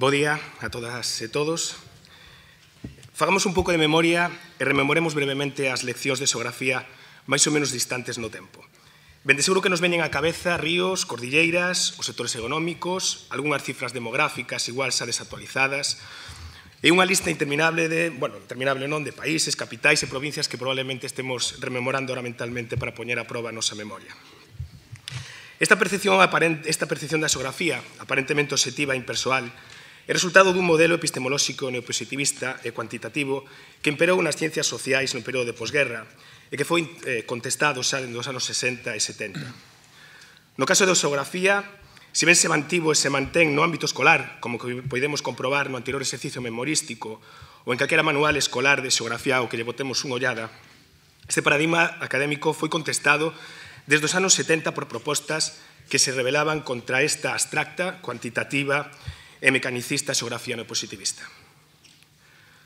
Bo día a todas e todos. Fagamos un pouco de memoria e rememoremos brevemente as leccións de xeografía máis ou menos distantes no tempo. Ben de seguro que nos veñen á cabeza ríos, cordilleiras, os sectores económicos, algunhas cifras demográficas igual xa desactualizadas, e unha lista interminable de, bueno, interminable non, de países, capitais e provincias que probablemente estemos rememorando ahora mentalmente para poñer a prova a nosa memoria. Esta percepción, aparente, esta percepción da xeografía, aparentemente objetiva e impersoal, É resultado dun modelo epistemolóxico neopositivista e cuantitativo que imperou nas ciencias sociais no período de posguerra e que foi eh, contestado xa nos anos 60 e 70. No caso da oceografía, se ben se mantivo e se mantén no ámbito escolar, como que podemos comprobar no anterior exercicio memorístico ou en calquera manual escolar de xeografía ao que lle botemos unha ollada, este paradigma académico foi contestado desde os anos 70 por propostas que se rebelaban contra esta abstracta, cuantitativa e e mecanicista a xeografía neopositivista.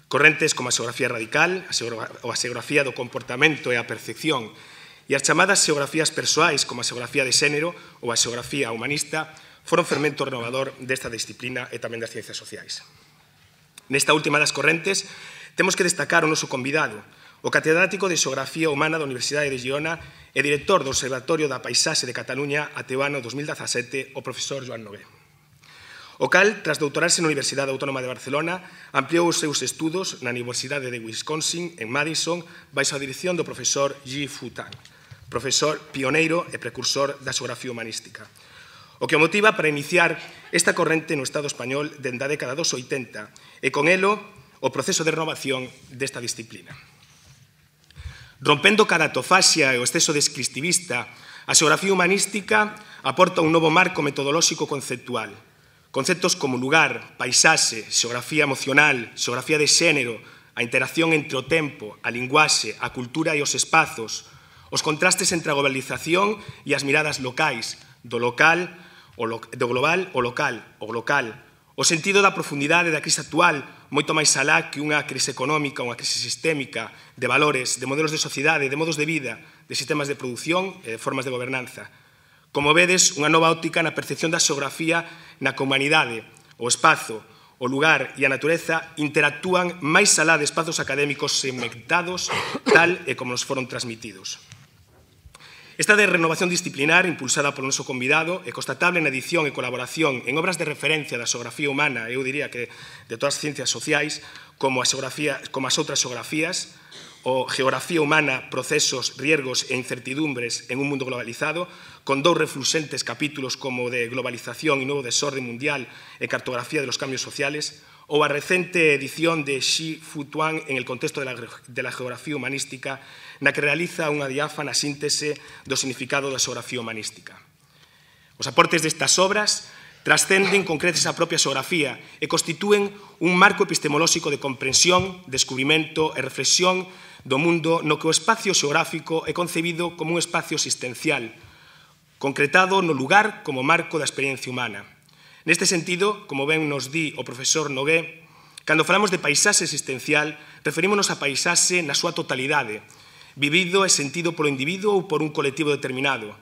Correntes como a xeografía radical, ou a xeografía do comportamento e a percepción, e as chamadas xeografías persoais como a xeografía de xénero ou a xeografía humanista foron fermento renovador desta disciplina e tamén das ciencias sociais. Nesta última das correntes, temos que destacar o noso convidado, o catedrático de Xeografía Humana da Universidade de Girona e director do Observatorio da Paisaxe de Cataluña ateo ano 2017, o profesor Joan Nogué. O cal, tras doutorarse na Universidade Autónoma de Barcelona, ampliou os seus estudos na Universidade de Wisconsin, en Madison, baixo a dirección do profesor Yi Fu Tang, profesor pioneiro e precursor da xeografía humanística. O que o motiva para iniciar esta corrente no Estado español dende a década dos 80 e con elo o proceso de renovación desta disciplina. Rompendo cada tofasia e o exceso descriptivista, a xeografía humanística aporta un novo marco metodolóxico conceptual, Conceptos como lugar, paisaxe, xeografía emocional, xeografía de xénero, a interacción entre o tempo, a linguaxe, a cultura e os espazos, os contrastes entre a globalización e as miradas locais, do local, o lo, do global o local, o local, o sentido da profundidade da crise actual, moito máis alá que unha crise económica, unha crise sistémica, de valores, de modelos de sociedade, de modos de vida, de sistemas de produción e de formas de gobernanza. Como vedes, unha nova óptica na percepción da xeografía na comunidade, o espazo, o lugar e a natureza interactúan máis alá de espazos académicos segmentados tal e como nos foron transmitidos. Esta de renovación disciplinar, impulsada polo noso convidado, é constatable na edición e colaboración en obras de referencia da xeografía humana, eu diría que de todas as ciencias sociais, como, a xeografía, como as outras xeografías, o Geografía humana, procesos, riesgos e incertidumbres en un mundo globalizado, con dos refluxentes capítulos como de globalización y Nuevo desorden mundial e cartografía de los cambios sociales, o a reciente edición de Xi Futuan en el contexto de la, geografía humanística, la que realiza una diáfana síntese do significado la geografía humanística. Los aportes de estas obras trascenden con creces a propia geografía y e constituyen un marco epistemológico de comprensión, descubrimiento y e reflexión do mundo no que o espacio xeográfico é concebido como un espacio existencial, concretado no lugar como marco da experiencia humana. Neste sentido, como ben nos di o profesor Nogué, cando falamos de paisaxe existencial, referímonos a paisaxe na súa totalidade, vivido e sentido polo individuo ou por un colectivo determinado,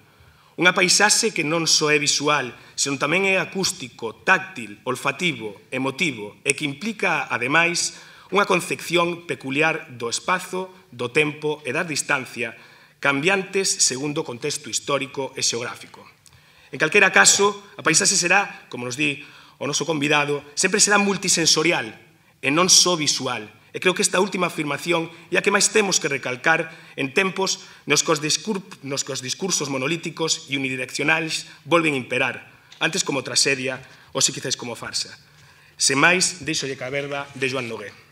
Unha paisaxe que non só é visual, senón tamén é acústico, táctil, olfativo, emotivo e que implica, ademais, unha concepción peculiar do espazo, do tempo e da distancia cambiantes segundo o contexto histórico e xeográfico. En calquera caso, a paisaxe será, como nos di o noso convidado, sempre será multisensorial e non só visual. E creo que esta última afirmación é a que máis temos que recalcar en tempos nos que os, nos que os discursos monolíticos e unidireccionais volven a imperar, antes como tragedia ou se quizás como farsa. Se máis, deixo de caberda de Joan Nogué.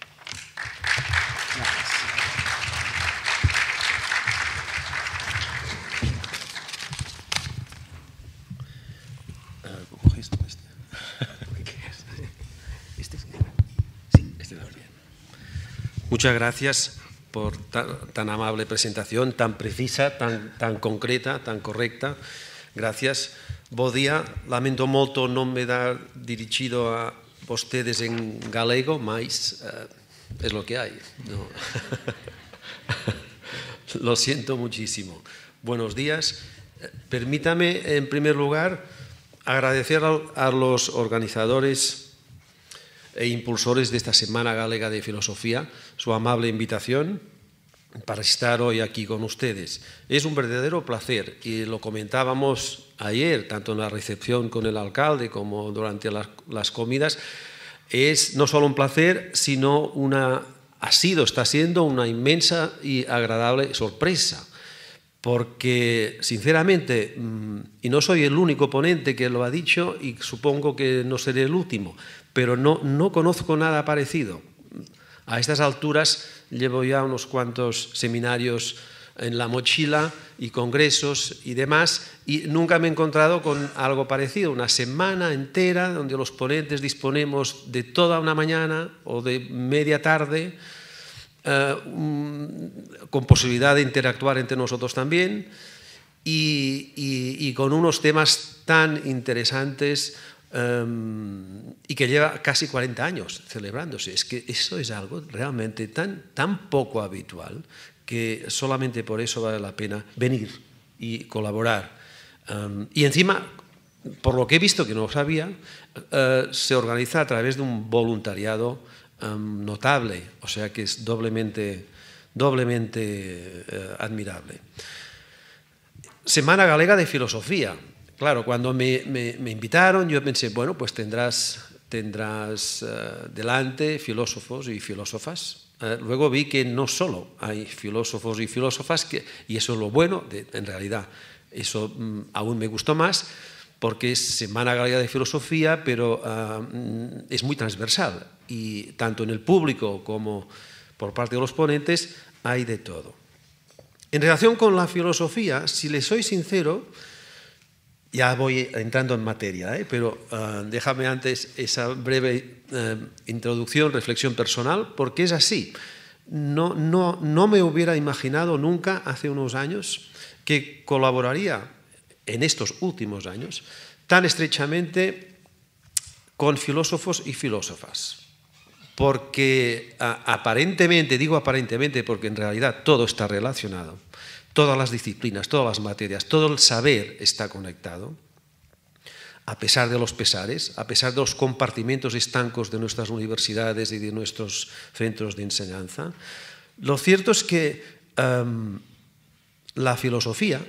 Muchas gracias por tan, tan, amable presentación, tan precisa, tan, tan concreta, tan correcta. Gracias. Bo día. Lamento moito non me dar dirigido a vostedes en galego, más. eh, es lo que hay. lo siento muchísimo. Buenos días. Permítame, en primer lugar, agradecer a los organizadores e impulsores de esta Semana Galega de Filosofía su amable invitación para estar hoy aquí con ustedes. Es un verdadero placer y lo comentábamos ayer, tanto en la recepción con el alcalde como durante las comidas, es no solo un placer, sino una, ha sido, está siendo una inmensa y agradable sorpresa. Porque, sinceramente, mm, y no soy el único ponente que lo ha dicho y supongo que no seré el último, pero no, no conozco nada parecido. A estas alturas llevo ya unos cuantos seminarios en la mochila y congresos y demás, y nunca me he encontrado con algo parecido, una semana entera donde los ponentes disponemos de toda una mañana o de media tarde, eh, con posibilidad de interactuar entre nosotros también, y, con unos temas tan interesantes em, y que lleva casi 40 años celebrándose. Es que eso es algo realmente tan, tan poco habitual que solamente por eso vale la pena venir y colaborar. y encima, por lo que he visto que no sabía, eh, se organiza a través de un voluntariado notable, o sea que es doblemente, doblemente eh, admirable. Semana Galega de Filosofía. Claro, cuando me, me, invitaron yo pensé, bueno, pues tendrás, tendrás eh, delante filósofos y filósofas eh, luego vi que no solo hay filósofos y filósofas, que, y eso es lo bueno, en realidad, eso mm, aún me gustó más, porque es Semana galería de Filosofía, pero ah, mm, es muy transversal, y tanto en el público como por parte de los ponentes hay de todo. En relación con la filosofía, si les soy sincero, ya voy entrando en materia, ¿eh? pero ah, déjame antes esa breve eh, introducción, reflexión personal, porque es así. No, no, no me hubiera imaginado nunca hace unos años que colaboraría en estos últimos años tan estrechamente con filósofos y filósofas. Porque ah, aparentemente, digo aparentemente porque en realidad todo está relacionado, Todas las disciplinas, todas las materias, todo el saber está conectado. A pesar de los pesares, a pesar de los compartimentos estancos de nuestras universidades y de nuestros centros de enseñanza, lo cierto es que em, la filosofía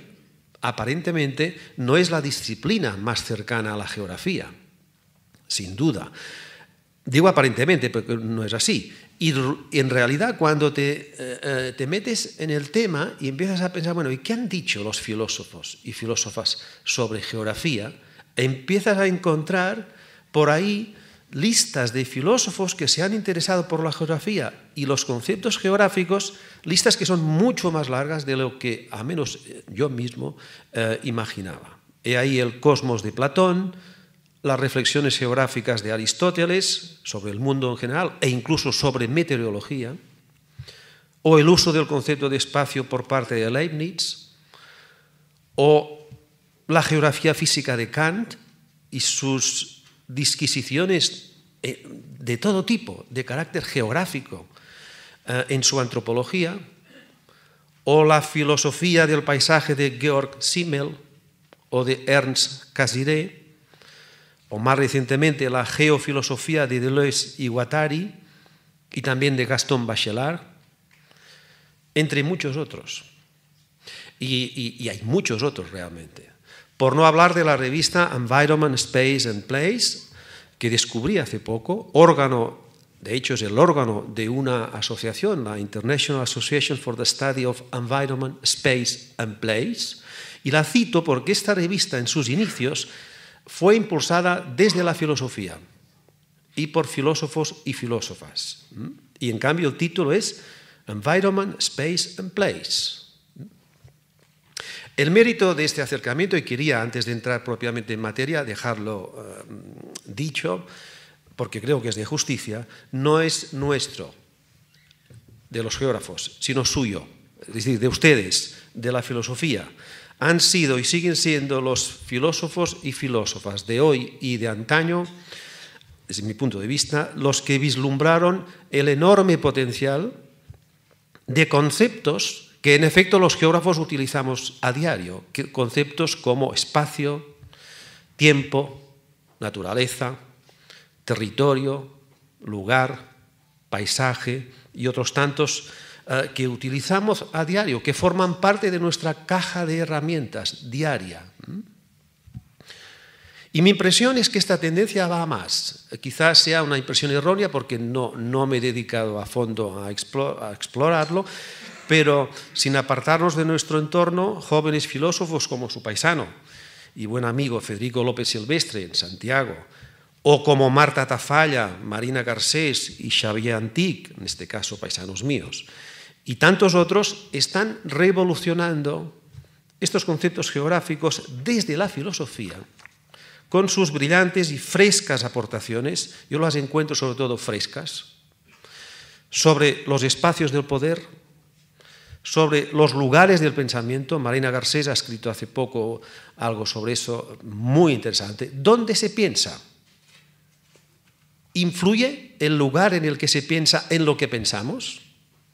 aparentemente no es la disciplina más cercana a la geografía, sin duda. Digo aparentemente, porque no es así. Y en realidad cuando eh, eh, te, metes en el tema y empiezas a pensar, bueno, ¿y qué han dicho los filósofos y filósofas sobre geografía? Empiezas a encontrar por ahí listas de filósofos que se han interesado por la geografía y los conceptos geográficos, listas que son mucho más largas de lo que a menos eh, yo mismo imaginaba. He ahí el cosmos de Platón, las reflexiones geográficas de Aristóteles sobre el mundo en general e incluso sobre meteorología, o el uso del concepto de espacio por parte de Leibniz, o la geografía física de Kant y sus disquisiciones eh, de todo tipo, de carácter geográfico, eh, en su antropología, o la filosofía del paisaje de Georg Simmel o de Ernst Cassirer, o más recientemente la geofilosofía de Deleuze y Guattari, y también de Gaston Bachelard, entre muchos otros. Y, y, hay muchos otros realmente. Por no hablar de la revista Environment, Space and Place, que descubrí hace poco, órgano, de hecho es el órgano de una asociación, la International Association for the Study of Environment, Space and Place, y la cito porque esta revista en sus inicios fue impulsada desde la filosofía y por filósofos y filósofas. Y en cambio el título es Environment, Space and Place. El mérito de este acercamiento, y quería antes de entrar propiamente en materia dejarlo eh, dicho, porque creo que es de justicia, no es nuestro, de los geógrafos, sino suyo, es decir, de ustedes, de la filosofía han sido y siguen siendo los filósofos y filósofas de hoy y de antaño, desde mi punto de vista, los que vislumbraron el enorme potencial de conceptos que en efecto los geógrafos utilizamos a diario, conceptos como espacio, tiempo, naturaleza, territorio, lugar, paisaje y otros tantos eh, que utilizamos a diario, que forman parte de nuestra caja de herramientas diaria. Y mi impresión es que esta tendencia va a más. Eh, quizás sea una impresión errónea porque no, no me he dedicado a fondo a, a explorarlo, pero sin apartarnos de nuestro entorno, jóvenes filósofos como su paisano y buen amigo Federico López Silvestre en Santiago, o como Marta Tafalla, Marina Garcés y Xavier Antic, en este caso paisanos míos, y tantos otros están revolucionando estos conceptos geográficos desde la filosofía, con sus brillantes y frescas aportaciones, yo las encuentro sobre todo frescas, sobre los espacios del poder, sobre los lugares del pensamiento. Marina Garcés ha escrito hace poco algo sobre eso muy interesante. ¿Dónde se piensa? ¿Influye el lugar en el que se piensa en lo que pensamos?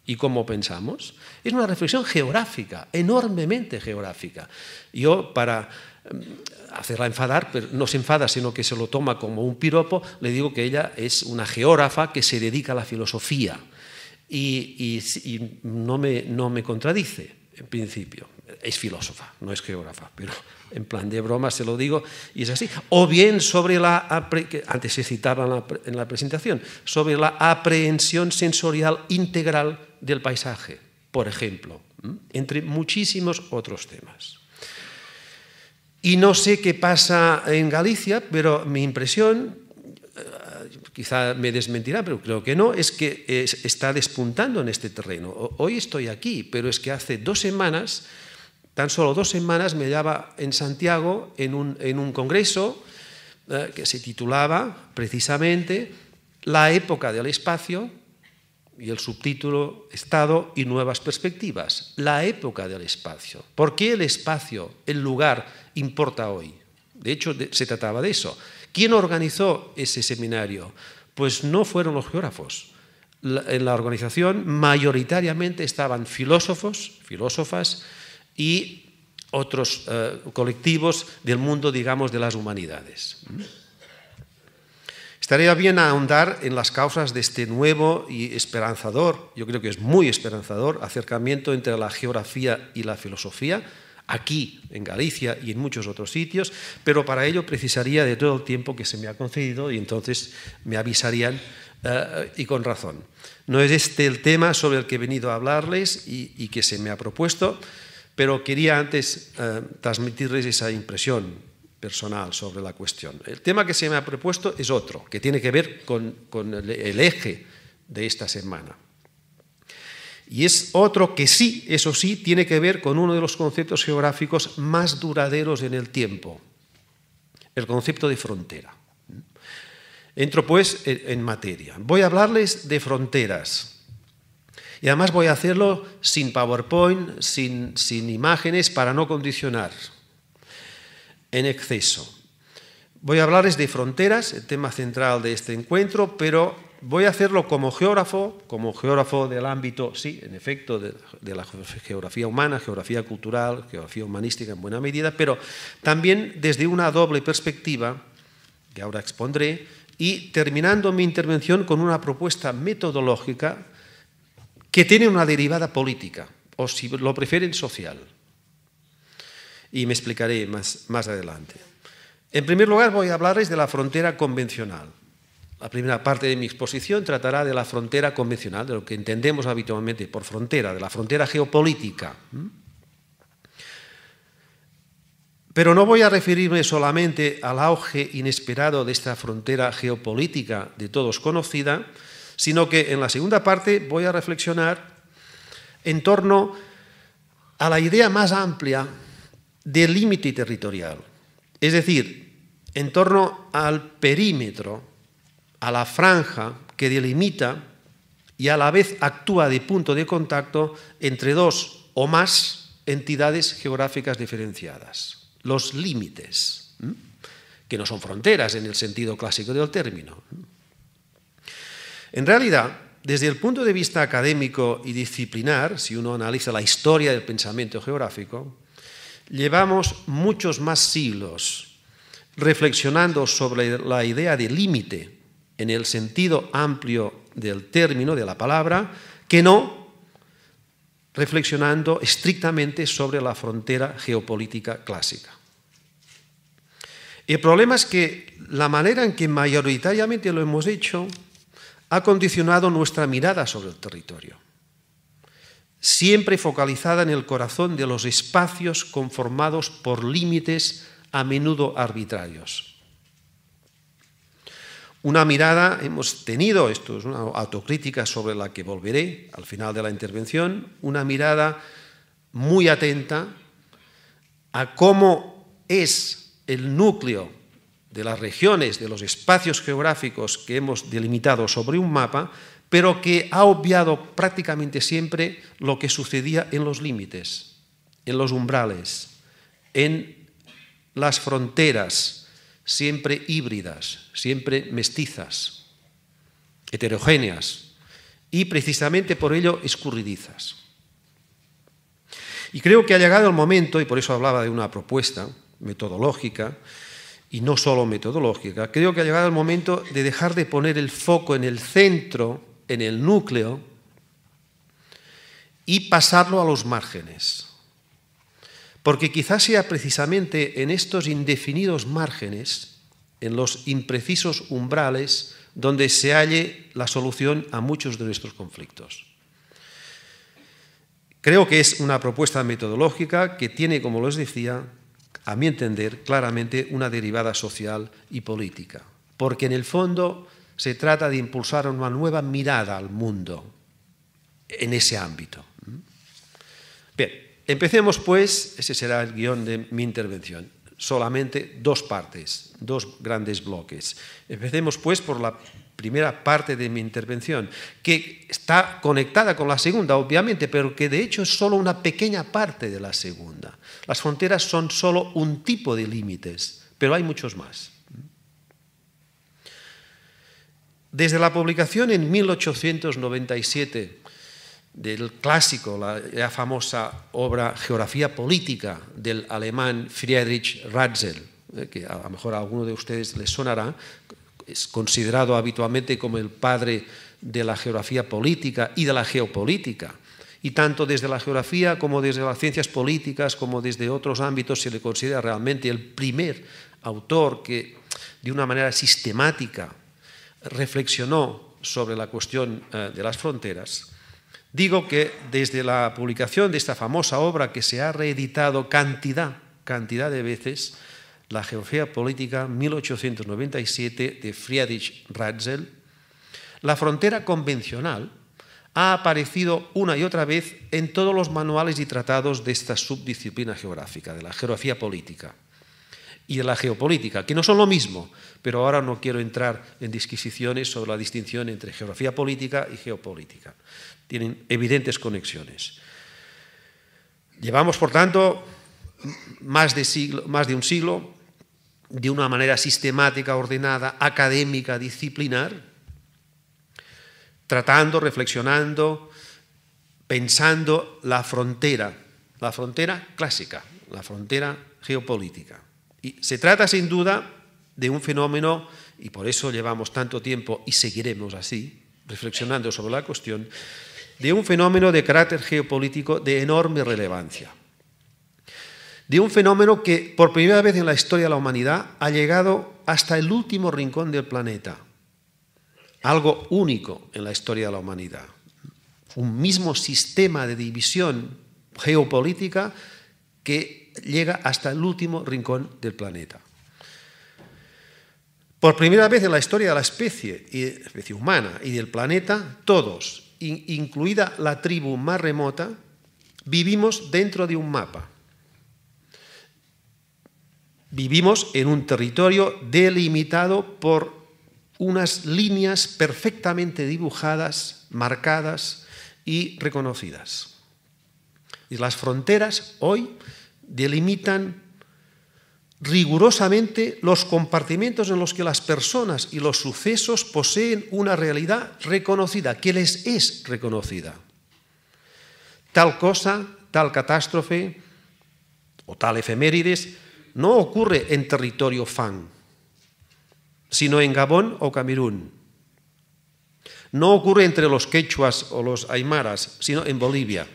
y cómo pensamos. Es una reflexión geográfica, enormemente geográfica. Yo, para mm, hacerla enfadar, pero no se enfada, sino que se lo toma como un piropo, le digo que ella es una geógrafa que se dedica a la filosofía y, no, me, no me contradice, en principio. Es filósofa, no es geógrafa, pero en plan de broma se lo digo, y es así. O bien sobre la, antes se citaba en la, presentación, sobre la aprehensión sensorial integral del paisaje, por ejemplo, entre muchísimos otros temas. Y no sé qué pasa en Galicia, pero mi impresión, eh, quizá me desmentirá, pero creo que no, es que está despuntando en este terreno. Hoy estoy aquí, pero es que hace dos semanas Tan solo dos semanas me hallaba en Santiago en un, congreso eh, que se titulaba precisamente La época del espacio y el subtítulo Estado y nuevas perspectivas. La época del espacio. ¿Por qué el espacio, el lugar, importa hoy? De hecho, se trataba de eso. ¿Quién organizó ese seminario? Pues no fueron los geógrafos. en la organización mayoritariamente estaban filósofos, filósofas, y otros eh, colectivos del mundo, digamos, de las humanidades. Estaría bien ahondar en las causas de este nuevo y esperanzador, yo creo que es muy esperanzador, acercamiento entre la geografía y la filosofía, aquí en Galicia y en muchos otros sitios, pero para ello precisaría de todo el tiempo que se me ha concedido y entonces me avisarían eh, y con razón. No es este el tema sobre el que he venido a hablarles y que se me ha propuesto, pero quería antes eh, transmitirles esa impresión personal sobre la cuestión. El tema que se me ha propuesto es otro, que tiene que ver con, el eje de esta semana. Y es otro que sí, eso sí, tiene que ver con uno de los conceptos geográficos más duraderos en el tiempo, el concepto de frontera. Entro pues en materia. Voy a hablarles de fronteras. Y además voy a hacerlo sin PowerPoint, sin, sin imágenes, para no condicionar en exceso. Voy a hablarles de fronteras, el tema central de este encuentro, pero voy a hacerlo como geógrafo, como geógrafo del ámbito, sí, en efecto, de, de, la geografía humana, geografía cultural, geografía humanística en buena medida, pero también desde una doble perspectiva, que ahora expondré, y terminando mi intervención con una propuesta metodológica que tiene una derivada política, o si lo prefieren, social. Y me explicaré más, más adelante. En primer lugar, voy a hablarles de la frontera convencional. La primera parte de mi exposición tratará de la frontera convencional, de lo que entendemos habitualmente por frontera, de la frontera geopolítica. Pero no voy a referirme solamente al auge inesperado de esta frontera geopolítica de todos conocida, sino que en la segunda parte voy a reflexionar en torno a la idea más amplia del límite territorial, es decir, en torno al perímetro, a la franja que delimita y a la vez actúa de punto de contacto entre dos o más entidades geográficas diferenciadas, los límites, que no son fronteras en el sentido clásico del término. En realidad, desde el punto de vista académico y disciplinar, si uno analiza la historia del pensamiento geográfico, llevamos muchos más siglos reflexionando sobre la idea de límite en el sentido amplio del término, de la palabra, que no reflexionando estrictamente sobre la frontera geopolítica clásica. El problema es que la manera en que mayoritariamente lo hemos hecho ha condicionado nuestra mirada sobre el territorio, siempre focalizada en el corazón de los espacios conformados por límites a menudo arbitrarios. Una mirada hemos tenido, esto es una autocrítica sobre la que volveré al final de la intervención, una mirada muy atenta a cómo es el núcleo de las regiones, de los espacios geográficos que hemos delimitado sobre un mapa, pero que ha obviado prácticamente siempre lo que sucedía en los límites, en los umbrales, en las fronteras, siempre híbridas, siempre mestizas, heterogéneas y precisamente por ello escurridizas. Y creo que ha llegado el momento, y por eso hablaba de una propuesta metodológica, y no solo metodológica, creo que ha llegado el momento de dejar de poner el foco en el centro, en el núcleo, y pasarlo a los márgenes. Porque quizás sea precisamente en estos indefinidos márgenes, en los imprecisos umbrales, donde se halle la solución a muchos de nuestros conflictos. Creo que es una propuesta metodológica que tiene, como les decía, a mi entender, claramente una derivada social y política. Porque en el fondo se trata de impulsar una nueva mirada al mundo en ese ámbito. Bien, empecemos pues, ese será el guión de mi intervención, solamente dos partes, dos grandes bloques. Empecemos pues por la primera parte de mi intervención, que está conectada con la segunda, obviamente, pero que de hecho es solo una pequeña parte de la segunda. Las fronteras son solo un tipo de límites, pero hay muchos más. Desde la publicación en 1897 del clásico, la famosa obra Geografía Política del alemán Friedrich Ratzel, eh, que a lo mejor a alguno de ustedes les sonará, es considerado habitualmente como el padre de la geografía política y de la geopolítica y tanto desde la geografía como desde las ciencias políticas, como desde otros ámbitos, se le considera realmente el primer autor que de una manera sistemática reflexionó sobre la cuestión eh, de las fronteras. Digo que desde la publicación de esta famosa obra que se ha reeditado cantidad, cantidad de veces, La Geografía Política 1897 de Friedrich Ratzel, la frontera convencional ha aparecido una y otra vez en todos los manuales y tratados de esta subdisciplina geográfica, de la geografía política y de la geopolítica, que no son lo mismo, pero ahora no quiero entrar en disquisiciones sobre la distinción entre geografía política y geopolítica. Tienen evidentes conexiones. Llevamos, por tanto, más de, un siglo de una manera sistemática, ordenada, académica, disciplinar, tratando, reflexionando, pensando la frontera, la frontera clásica, la frontera geopolítica. Y se trata sin duda de un fenómeno, y por eso llevamos tanto tiempo y seguiremos así, reflexionando sobre la cuestión, de un fenómeno de carácter geopolítico de enorme relevancia, de un fenómeno que por primera vez en la historia de la humanidad ha llegado hasta el último rincón del planeta, algo único en la historia de la humanidad. Un mismo sistema de división geopolítica que llega hasta el último rincón del planeta. Por primera vez en la historia de la especie, especie humana y del planeta, todos, incluida la tribu más remota, vivimos dentro de un mapa. Vivimos en un territorio delimitado por unas líneas perfectamente dibujadas, marcadas y reconocidas. Y las fronteras hoy delimitan rigurosamente los compartimentos en los que las personas y los sucesos poseen una realidad reconocida, que les es reconocida. Tal cosa, tal catástrofe o tal efemérides no ocurre en territorio fan, sino en Gabón o Camerún. No ocurre entre los quechuas o los aymaras, sino en Bolivia.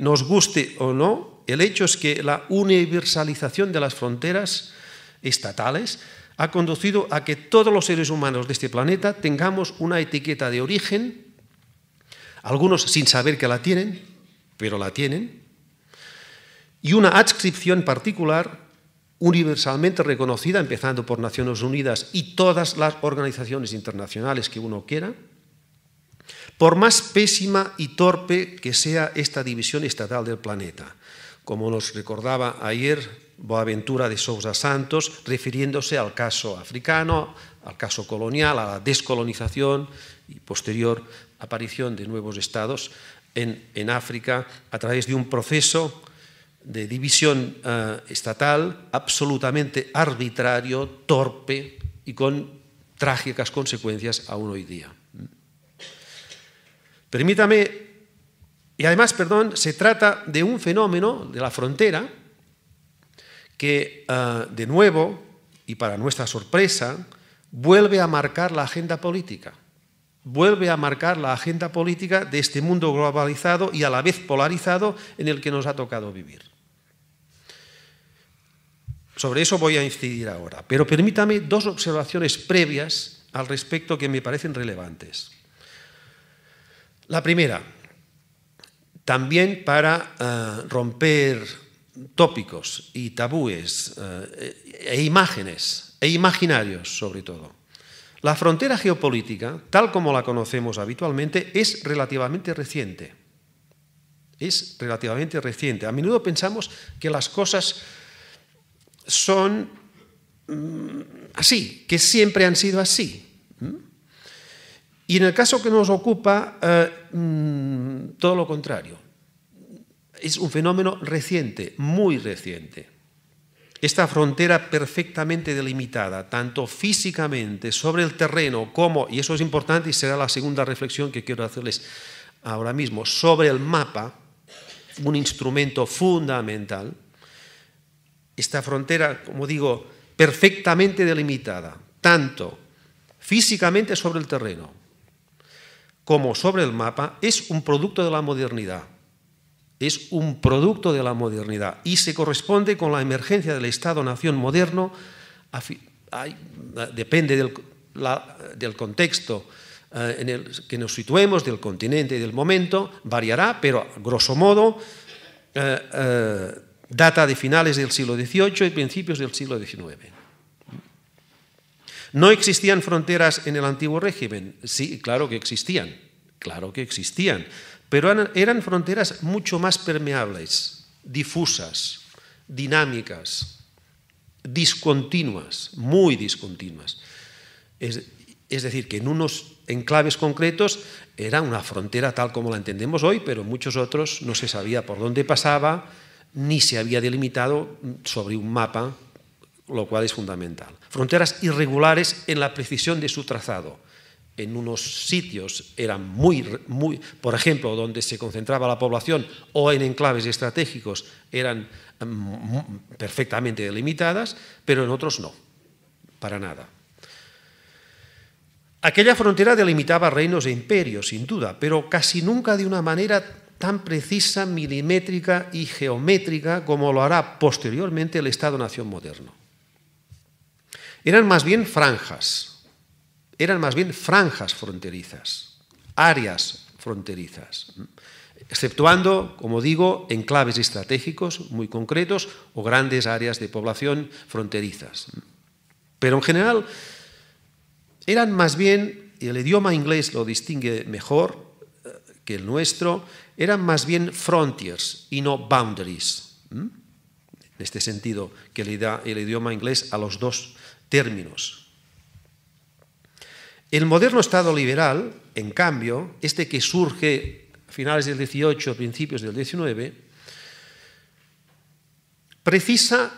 Nos guste o no, el hecho es que la universalización de las fronteras estatales ha conducido a que todos los seres humanos de este planeta tengamos una etiqueta de origen, algunos sin saber que la tienen, pero la tienen, y una adscripción particular universalmente reconocida, empezando por Naciones Unidas y todas las organizaciones internacionales que uno quiera, por más pésima y torpe que sea esta división estatal del planeta, como nos recordaba ayer Boaventura de Sousa Santos, refiriéndose al caso africano, al caso colonial, a la descolonización y posterior aparición de nuevos estados en, en África a través de un proceso de división eh, estatal absolutamente arbitrario, torpe y con trágicas consecuencias aún hoy día. Permítame, y además, perdón, se trata de un fenómeno de la frontera que, eh, de nuevo, y para nuestra sorpresa, vuelve a marcar la agenda política vuelve a marcar la agenda política de este mundo globalizado y a la vez polarizado en el que nos ha tocado vivir. Sobre eso voy a incidir ahora, pero permítame dos observaciones previas al respecto que me parecen relevantes. La primera, también para eh, romper tópicos y tabúes eh, e imágenes, e imaginarios sobre todo. La frontera geopolítica, tal como la conocemos habitualmente, es relativamente reciente. Es relativamente reciente. A menudo pensamos que las cosas son mm, así, que siempre han sido así. Y en el caso que nos ocupa, eh, mm, todo lo contrario. Es un fenómeno reciente, muy reciente. Esta frontera perfectamente delimitada, tanto físicamente sobre el terreno como, y eso es importante y será la segunda reflexión que quiero hacerles ahora mismo, sobre el mapa, un instrumento fundamental, esta frontera, como digo, perfectamente delimitada, tanto físicamente sobre el terreno como sobre el mapa, es un producto de la modernidad. Es un producto de la modernidad y se corresponde con la emergencia del Estado-nación moderno. depende del, contexto eh, en el que nos situemos, del continente y del momento, variará, pero grosso modo eh, eh, Data de finales del siglo XVIII y principios del siglo XIX. No existían fronteras en el antiguo régimen. Sí, claro que existían, claro que existían, pero eran, fronteras mucho más permeables, difusas, dinámicas, discontinuas, muy discontinuas. Es, es decir, que en unos enclaves concretos era una frontera tal como la entendemos hoy, pero en muchos otros no se sabía por dónde pasaba, ni se había delimitado sobre un mapa, lo cual es fundamental. Fronteras irregulares en la precisión de su trazado. En unos sitios eran muy, muy, por ejemplo, donde se concentraba la población o en enclaves estratégicos eran mm, perfectamente delimitadas, pero en otros no, para nada. Aquella frontera delimitaba reinos e imperios, sin duda, pero casi nunca de una manera tan precisa, milimétrica y geométrica como lo hará posteriormente el Estado-Nación moderno. Eran más bien franjas, eran más bien franjas fronterizas, áreas fronterizas, exceptuando, como digo, enclaves estratégicos muy concretos o grandes áreas de población fronterizas. Pero en general eran más bien, y el idioma inglés lo distingue mejor eh, que el nuestro, eran más bien frontiers y no boundaries. En este sentido que le da el idioma inglés a los dos términos. El moderno Estado liberal, en cambio, este que surge a finales del 18, principios del 19, precisa,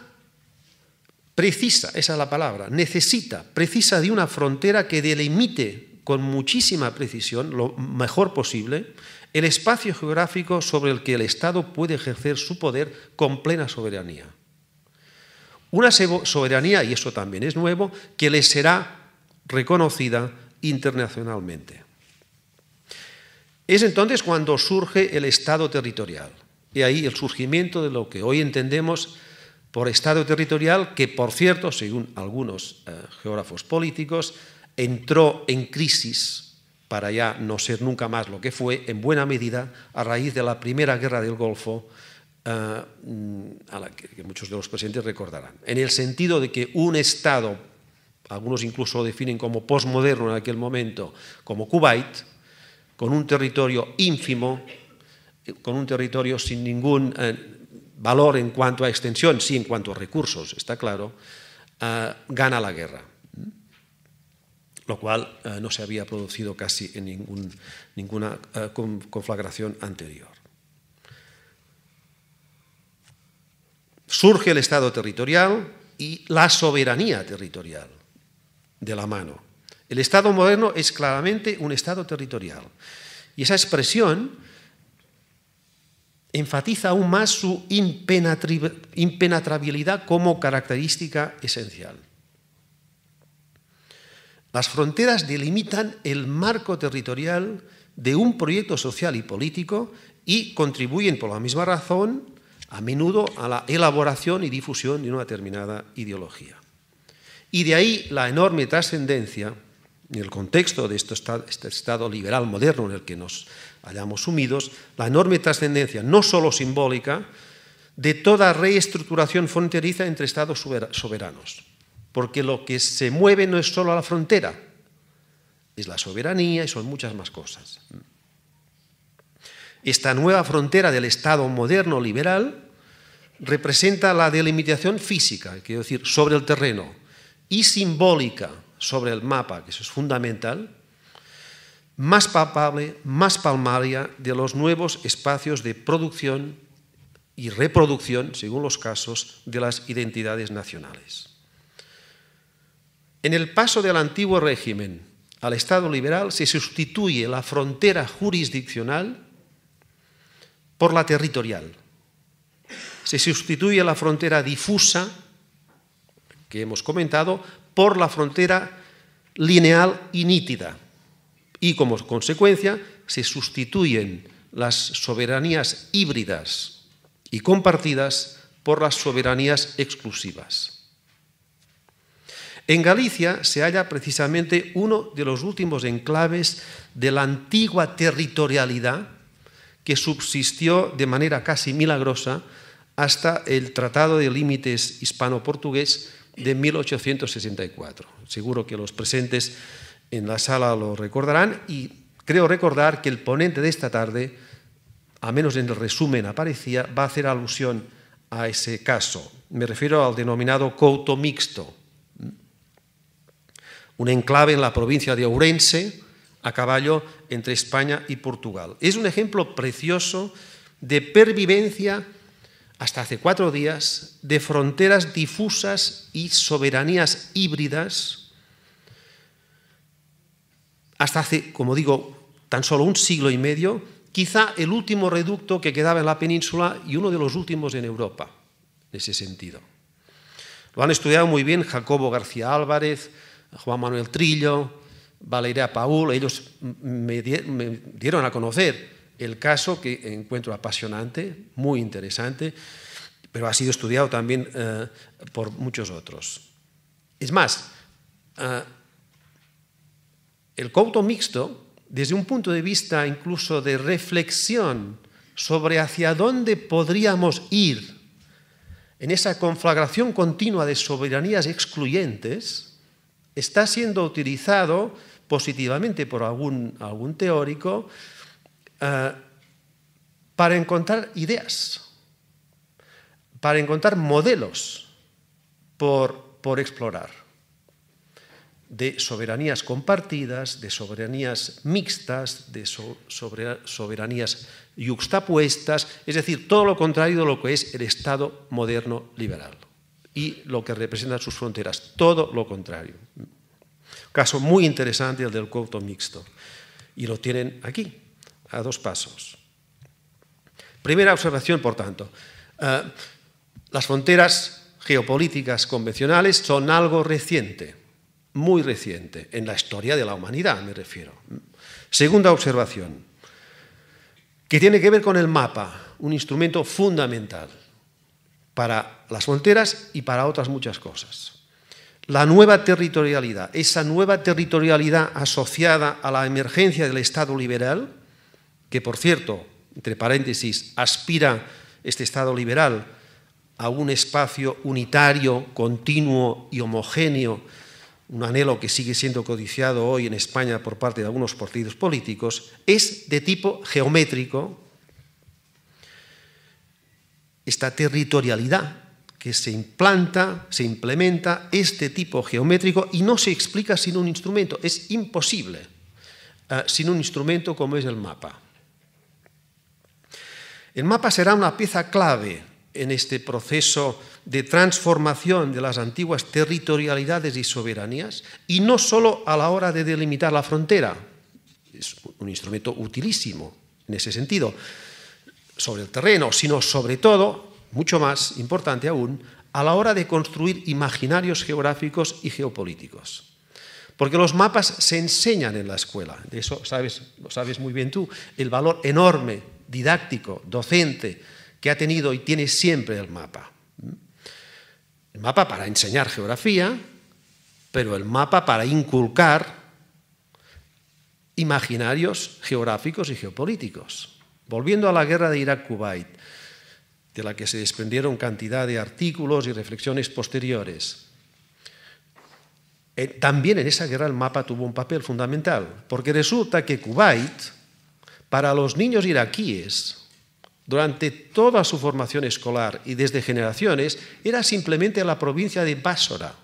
precisa, esa es la palabra, necesita, precisa de una frontera que delimite con muchísima precisión, lo mejor posible, el espacio geográfico sobre el que el Estado puede ejercer su poder con plena soberanía. Una soberanía, y eso también es nuevo, que le será reconocida internacionalmente. Es entonces cuando surge el Estado territorial. Y ahí el surgimiento de lo que hoy entendemos por Estado territorial, que por cierto, según algunos eh, geógrafos políticos, entró en crisis para ya no ser nunca más lo que fue, en buena medida a raíz de la primera guerra del Golfo, eh, mm, a la que, muchos de los presidentes recordarán. En el sentido de que un Estado, algunos incluso lo definen como posmoderno en aquel momento, como Kuwait, con un territorio ínfimo, eh, con un territorio sin ningún eh, valor en cuanto a extensión, sí en cuanto a recursos, está claro, gana la guerra lo cual eh, no se había producido casi en ninguna eh, conflagración anterior. Surge el Estado territorial y la soberanía territorial de la mano. El Estado moderno es claramente un Estado territorial. Y esa expresión enfatiza aún más su impenetrabilidad como característica esencial. Las fronteras delimitan el marco territorial de un proyecto social y político y contribuyen por la misma razón a menudo a la elaboración y difusión de una determinada ideología. Y de ahí la enorme trascendencia en el contexto de este estado, este estado liberal moderno en el que nos hallamos sumidos, la enorme trascendencia no solo simbólica de toda reestructuración fronteriza entre estados soberanos porque lo que se mueve no es solo la frontera, es la soberanía y son muchas más cosas. Esta nueva frontera del Estado moderno liberal representa la delimitación física, quiero decir, sobre el terreno, y simbólica sobre el mapa, que eso es fundamental, más palpable, más palmaria de los nuevos espacios de producción y reproducción, según los casos, de las identidades nacionales. En el paso del antiguo régimen al Estado liberal se sustituye la frontera jurisdiccional por la territorial. Se sustituye la frontera difusa, que hemos comentado, por la frontera lineal y nítida. Y como consecuencia se sustituyen las soberanías híbridas y compartidas por las soberanías exclusivas. En Galicia se halla precisamente uno de los últimos enclaves de la antigua territorialidad que subsistió de manera casi milagrosa hasta el Tratado de Límites Hispano-Portugués de 1864. Seguro que los presentes en la sala lo recordarán y creo recordar que el ponente de esta tarde, a menos en el resumen aparecía, va a hacer alusión a ese caso. Me refiero al denominado couto mixto, un enclave en la provincia de Ourense, a caballo entre España y Portugal. Es un ejemplo precioso de pervivencia hasta hace cuatro días de fronteras difusas y soberanías híbridas. Hasta hace, como digo, tan solo un siglo y medio, quizá el último reducto que quedaba en la península y uno de los últimos en Europa, en ese sentido. Lo han estudiado muy bien Jacobo García Álvarez, Juan Manuel Trillo, Valeria Paul, ellos me, dieron a conocer el caso que encuentro apasionante, muy interesante, pero ha sido estudiado también eh, por muchos otros. Es más, eh, el couto mixto, desde un punto de vista incluso de reflexión sobre hacia dónde podríamos ir en esa conflagración continua de soberanías excluyentes, está siendo utilizado positivamente por algún, algún teórico eh, para encontrar ideas, para encontrar modelos por, por explorar de soberanías compartidas, de soberanías mixtas, de soberanías yuxtapuestas, es decir, todo lo contrario de lo que es el Estado moderno liberal y lo que representan sus fronteras. Todo lo contrario. Caso muy interesante el del culto mixto. Y lo tienen aquí, a dos pasos. Primera observación, por tanto. Eh, las fronteras geopolíticas convencionales son algo reciente, muy reciente, en la historia de la humanidad, me refiero. Segunda observación, que tiene que ver con el mapa, un instrumento fundamental para las fronteras y para otras muchas cosas. La nueva territorialidad, esa nueva territorialidad asociada a la emergencia del Estado liberal, que por cierto, entre paréntesis, aspira este Estado liberal a un espacio unitario, continuo y homogéneo, un anhelo que sigue siendo codiciado hoy en España por parte de algunos partidos políticos, es de tipo geométrico, esta territorialidad que se implanta, se implementa este tipo geométrico y no se explica sin un instrumento. Es imposible eh, sin un instrumento como es el mapa. El mapa será una pieza clave en este proceso de transformación de las antiguas territorialidades y soberanías, y no solo a la hora de delimitar la frontera, es un instrumento utilísimo en ese sentido, sobre el terreno, sino sobre todo, mucho más importante aún, a la hora de construir imaginarios geográficos y geopolíticos. Porque los mapas se enseñan en la escuela, de eso sabes, lo sabes muy bien tú, el valor enorme, didáctico, docente, que ha tenido y tiene siempre el mapa. El mapa para enseñar geografía, pero el mapa para inculcar imaginarios geográficos y geopolíticos. Volviendo a la guerra de Irak-Kuwait, de la que se desprendieron cantidad de artículos y reflexiones posteriores. Eh, también en esa guerra el mapa tuvo un papel fundamental, porque resulta que Kuwait, para los niños iraquíes, durante toda su formación escolar y desde generaciones, era simplemente la provincia de Basora.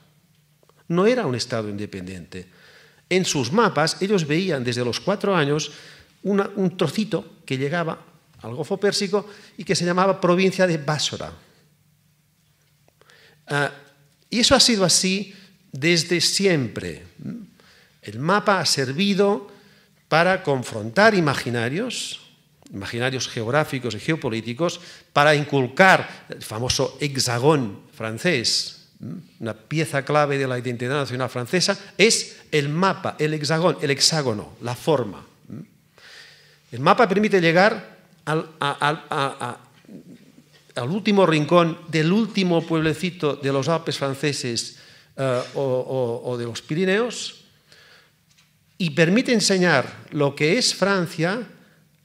No era un estado independiente. En sus mapas ellos veían desde los cuatro años un trocito que llegaba al Golfo Pérsico y que se llamaba provincia de Básora. Ah, y eso ha sido así desde siempre. El mapa ha servido para confrontar imaginarios, imaginarios geográficos y geopolíticos, para inculcar el famoso hexagón francés. Una pieza clave de la identidad nacional francesa es el mapa, el hexagón, el hexágono, la forma. El mapa permite llegar al, último rincón del último pueblecito de los Alpes franceses eh, o, de los Pirineos y permite enseñar lo que es Francia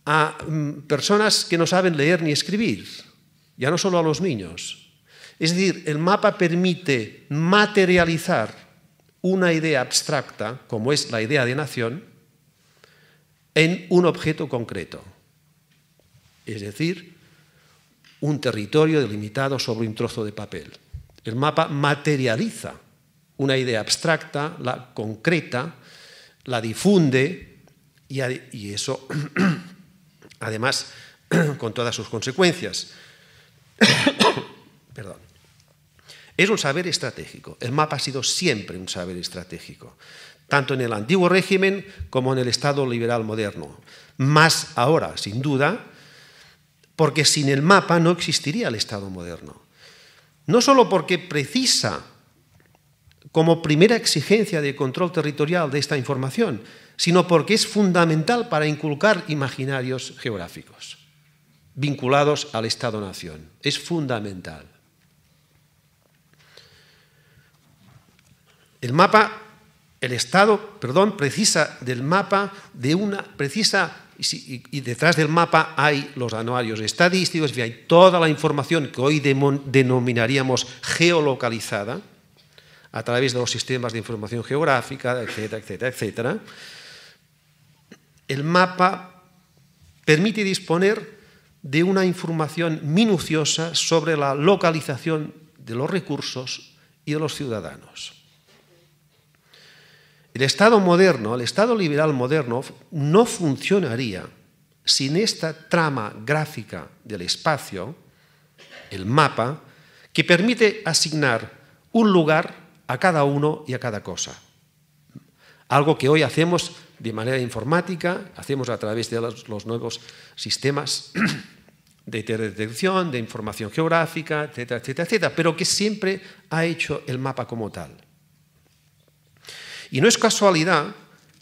a mm, personas que no saben leer ni escribir, ya no solo a los niños. Es decir, el mapa permite materializar una idea abstracta, como es la idea de nación, en un objeto concreto, es decir, un territorio delimitado sobre un trozo de papel. El mapa materializa una idea abstracta, la concreta, la difunde y, eso, además, con todas sus consecuencias. Perdón. Es un saber estratégico. El mapa ha sido siempre un saber estratégico tanto en el antiguo régimen como en el Estado liberal moderno. Más ahora, sin duda, porque sin el mapa no existiría el Estado moderno. No solo porque precisa como primera exigencia de control territorial de esta información, sino porque es fundamental para inculcar imaginarios geográficos vinculados al Estado-nación. Es fundamental. El mapa el Estado, perdón, precisa del mapa de una precisa y, y, detrás del mapa hay los anuarios estadísticos, y hay toda la información que hoy denominaríamos geolocalizada a través de los sistemas de información geográfica, etcétera, etcétera, etcétera. El mapa permite disponer de una información minuciosa sobre la localización de los recursos y de los ciudadanos. El Estado moderno, el Estado liberal moderno, no funcionaría sin esta trama gráfica del espacio, el mapa, que permite asignar un lugar a cada uno y a cada cosa. Algo que hoy hacemos de manera informática, hacemos a través de los, nuevos sistemas de detección, de información geográfica, etcétera, etcétera, etcétera, pero que siempre ha hecho el mapa como tal. Y no es casualidad,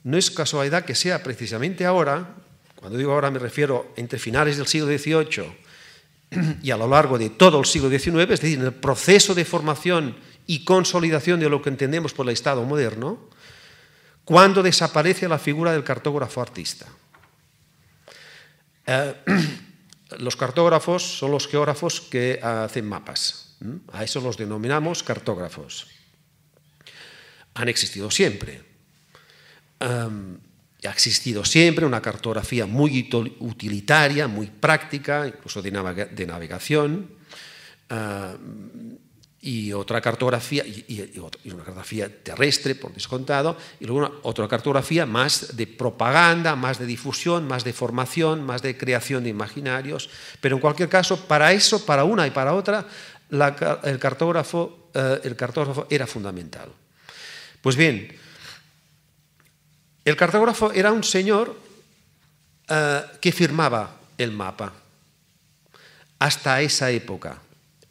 no es casualidad que sea precisamente ahora, cuando digo ahora me refiero entre finales del siglo XVIII y a lo largo de todo el siglo XIX, es decir, en el proceso de formación y consolidación de lo que entendemos por el Estado moderno, cuando desaparece la figura del cartógrafo artista. Eh, los cartógrafos son los geógrafos que eh, hacen mapas. A eso los denominamos cartógrafos han existido siempre. ha existido siempre una cartografía muy utilitaria, muy práctica, incluso de, navegación, y otra cartografía, y, una cartografía terrestre, por descontado, y luego otra cartografía más de propaganda, más de difusión, más de formación, más de creación de imaginarios. Pero en cualquier caso, para eso, para una y para otra, eh, el cartógrafo era fundamental. Pues bien, el cartógrafo era un señor eh, que firmaba el mapa hasta esa época.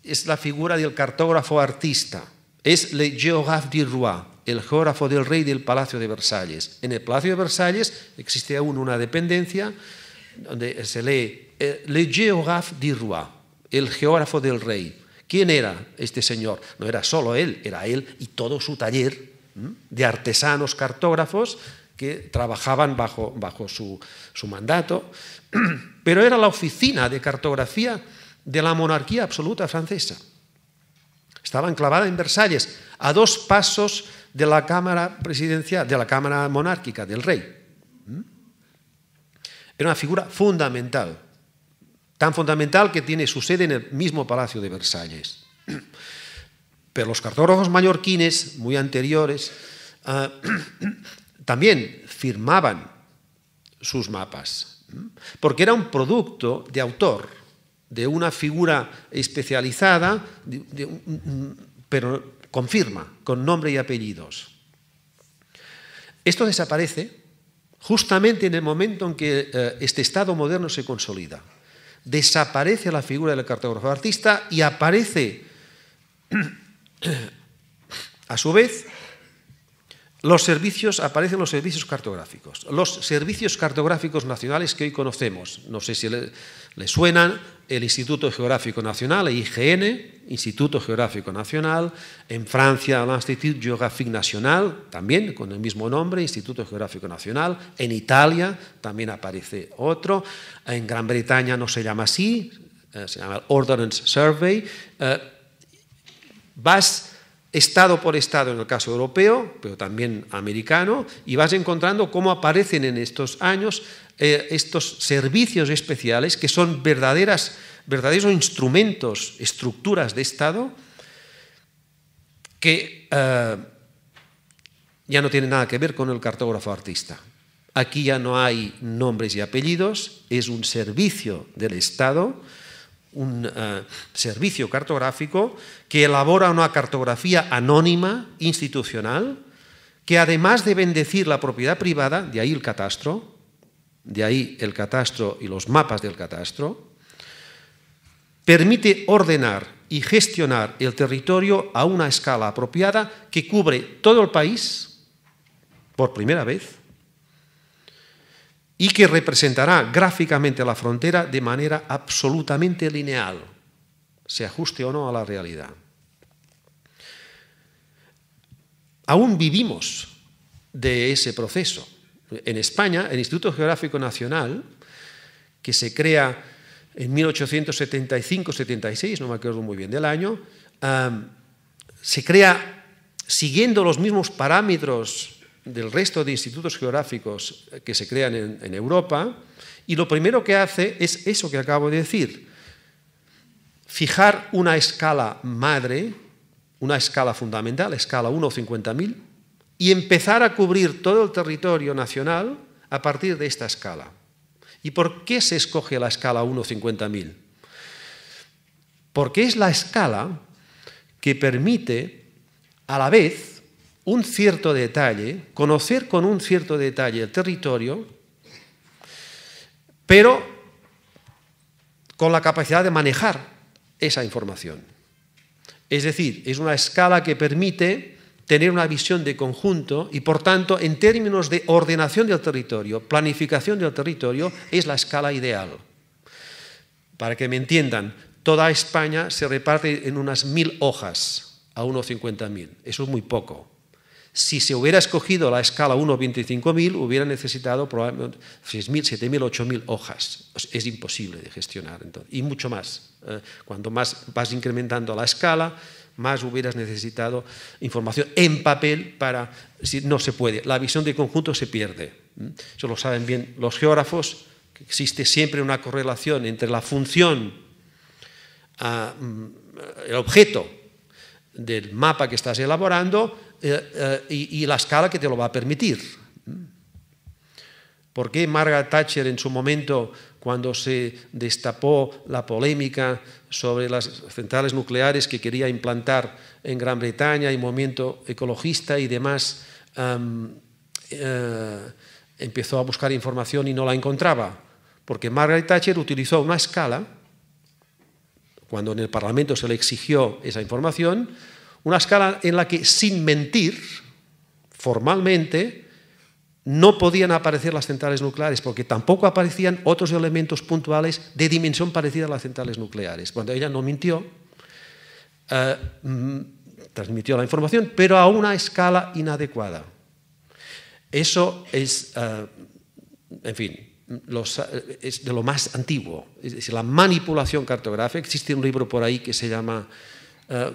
Es la figura del cartógrafo artista. Es le géographe du roi, el geógrafo del rey del Palacio de Versalles. En el Palacio de Versalles existe aún una dependencia donde se lee eh, le géographe du roi, el geógrafo del rey. ¿Quién era este señor? No era solo él, era él y todo su taller de artesanos cartógrafos que trabajaban bajo, bajo su, mandato, pero era la oficina de cartografía de la monarquía absoluta francesa. Estaba enclavada en Versalles, a dos pasos de la Cámara Presidencial, de la Cámara Monárquica, del rey. Era una figura fundamental, tan fundamental que tiene su sede en el mismo Palacio de Versalles. Pero los cartógrafos mallorquines, muy anteriores, ah, también firmaban sus mapas, porque era un producto de autor, de una figura especializada, pero con firma, con nombre y apellidos. Esto desaparece justamente en el momento en que eh, este Estado moderno se consolida. Desaparece la figura del cartógrafo artista y aparece A su vez, los servicios, aparecen los servicios cartográficos. Los servicios cartográficos nacionales que hoy conocemos, no sé si le, suenan, el Instituto Geográfico Nacional, IGN, Instituto Geográfico Nacional, en Francia, el Institut Geográfico National, también con el mismo nombre, Instituto Geográfico Nacional, en Italia también aparece otro, en Gran Bretaña no se llama así, eh, se llama el Ordnance Survey. Eh, Vas estado por estado en el caso europeo, pero también americano, y vas encontrando cómo aparecen en estos años eh, estos servicios especiales que son verdaderas, verdaderos instrumentos, estructuras de Estado que eh, ya no tienen nada que ver con el cartógrafo artista. Aquí ya no hay nombres y apellidos, es un servicio del Estado un eh, servicio cartográfico que elabora una cartografía anónima, institucional, que además de bendecir la propiedad privada, de ahí el catastro, de ahí el catastro y los mapas del catastro, permite ordenar y gestionar el territorio a una escala apropiada que cubre todo el país por primera vez y que representará gráficamente la frontera de manera absolutamente lineal, se ajuste o no a la realidad. Aún vivimos de ese proceso. En España, el Instituto Geográfico Nacional, que se crea en 1875-76, no me acuerdo muy bien del año, ah, se crea siguiendo los mismos parámetros del resto de institutos geográficos que se crean en, Europa y lo primero que hace es eso que acabo de decir, fijar una escala madre, una escala fundamental, escala 150.000 y empezar a cubrir todo el territorio nacional a partir de esta escala. ¿Y por qué se escoge la escala 150.000 Porque es la escala que permite a la vez un cierto detalle, conocer con un cierto detalle el territorio, pero con la capacidad de manejar esa información. Es decir, es una escala que permite tener una visión de conjunto y, por tanto, en términos de ordenación del territorio, planificación del territorio, es la escala ideal. Para que me entiendan, toda España se reparte en unas mil hojas a unos 50.000. Eso es muy poco. Si se hubiera escogido la escala 1 25.000, hubiera necesitado probablemente 6.000, 7.000, 8.000 hojas. Pues es imposible de gestionar. y mucho más. Eh, cuando más vas incrementando la escala, más hubieras necesitado información en papel para... Si no se puede. La visión de conjunto se pierde. Eso lo saben bien los geógrafos, que existe siempre una correlación entre la función, ah, mm, el objeto del mapa que estás elaborando eh, eh, y, la escala que te lo va a permitir. Mm. ¿Por qué Margaret Thatcher en su momento, cuando se destapó la polémica sobre las centrales nucleares que quería implantar en Gran Bretaña y movimiento ecologista y demás, eh, empezó a buscar información y no la encontraba? Porque Margaret Thatcher utilizó una escala cuando en el Parlamento se le exigió esa información, una escala en la que sin mentir, formalmente, no podían aparecer las centrales nucleares, porque tampoco aparecían otros elementos puntuales de dimensión parecida a las centrales nucleares. Cuando ella no mintió, eh, mm, transmitió la información, pero a una escala inadecuada. Eso es, eh, en fin, los, eh, es de lo más antiguo, es la manipulación cartográfica. Existe un libro por ahí que se llama eh,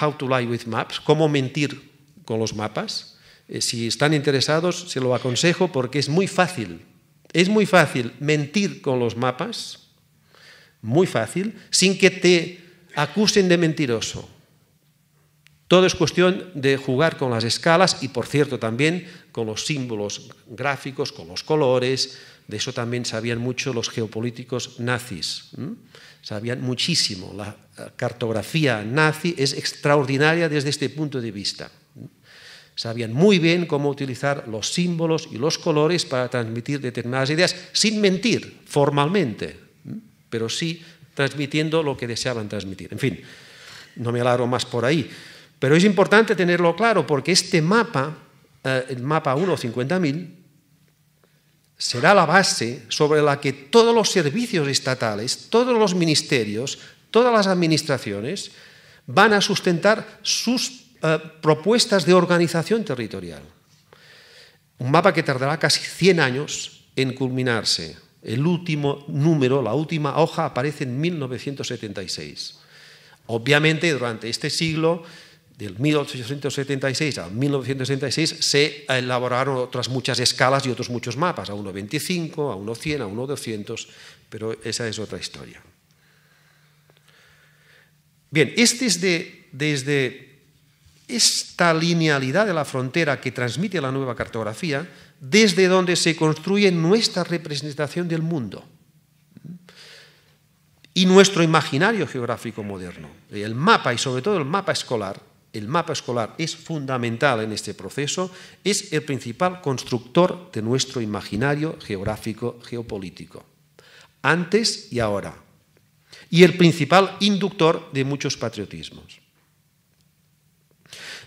How to Lie with Maps, cómo mentir con los mapas. Eh, si están interesados, se lo aconsejo porque es muy fácil. Es muy fácil mentir con los mapas, muy fácil, sin que te acusen de mentiroso. Todo es cuestión de jugar con las escalas y, por cierto, también con los símbolos gráficos, con los colores, de eso también sabían mucho los geopolíticos nazis. Sabían muchísimo. La cartografía nazi es extraordinaria desde este punto de vista. Sabían muy bien cómo utilizar los símbolos y los colores para transmitir determinadas ideas sin mentir formalmente, pero sí transmitiendo lo que deseaban transmitir. En fin, no me alargo más por ahí. Pero es importante tenerlo claro porque este mapa, eh, el mapa 1.50000, será la base sobre la que todos los servicios estatales, todos los ministerios, todas las administraciones van a sustentar sus eh, propuestas de organización territorial. Un mapa que tardará casi 100 años en culminarse. El último número, la última hoja, aparece en 1976. Obviamente, durante este siglo del 1876 al 1966 se elaboraron otras muchas escalas y otros muchos mapas, a 1,25, a 1,100, a 1,200, pero esa es otra historia. Bien, este es de, desde esta linealidad de la frontera que transmite la nueva cartografía, desde donde se construye nuestra representación del mundo y nuestro imaginario geográfico moderno, el mapa y sobre todo el mapa escolar, el mapa escolar es fundamental en este proceso, es el principal constructor de nuestro imaginario geográfico geopolítico, antes y ahora, y el principal inductor de muchos patriotismos.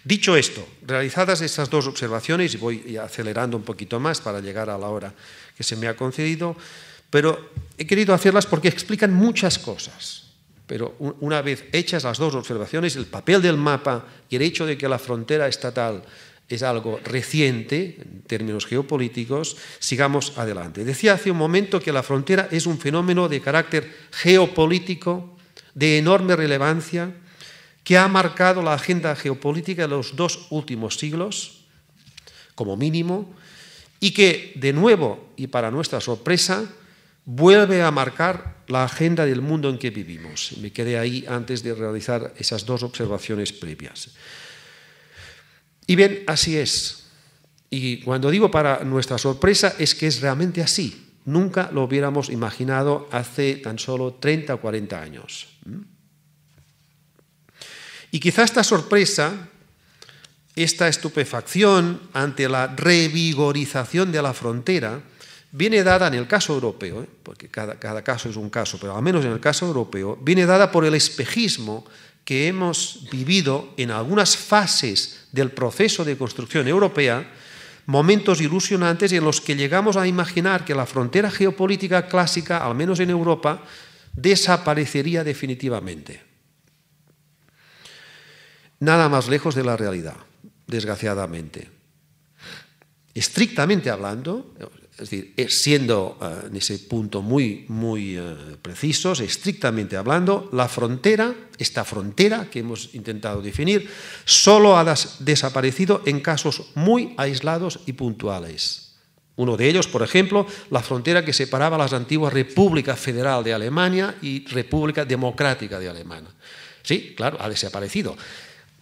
Dicho esto, realizadas estas dos observaciones, y voy acelerando un poquito más para llegar a la hora que se me ha concedido, pero he querido hacerlas porque explican muchas cosas pero una vez hechas las dos observaciones, el papel del mapa y el hecho de que la frontera estatal es algo reciente en términos geopolíticos, sigamos adelante. Decía hace un momento que la frontera es un fenómeno de carácter geopolítico de enorme relevancia que ha marcado la agenda geopolítica de los dos últimos siglos, como mínimo, y que, de nuevo, y para nuestra sorpresa, vuelve a marcar la agenda del mundo en que vivimos. Me quedé ahí antes de realizar esas dos observaciones previas. Y bien, así es. Y cuando digo para nuestra sorpresa es que es realmente así. Nunca lo hubiéramos imaginado hace tan solo 30 o 40 años. Y quizá esta sorpresa, esta estupefacción ante la revigorización de la frontera, viene dada en el caso europeo, ¿eh? porque cada, caso es un caso, pero al menos en el caso europeo, viene dada por el espejismo que hemos vivido en algunas fases del proceso de construcción europea, momentos ilusionantes en los que llegamos a imaginar que la frontera geopolítica clásica, al menos en Europa, desaparecería definitivamente. Nada más lejos de la realidad, desgraciadamente. Estrictamente hablando, es decir, eh, siendo eh, en ese punto muy, muy eh, precisos, estrictamente hablando, la frontera, esta frontera que hemos intentado definir, solo ha desaparecido en casos muy aislados y puntuales. Uno de ellos, por ejemplo, la frontera que separaba las antiguas República Federal de Alemania y República Democrática de Alemania. Sí, claro, ha desaparecido.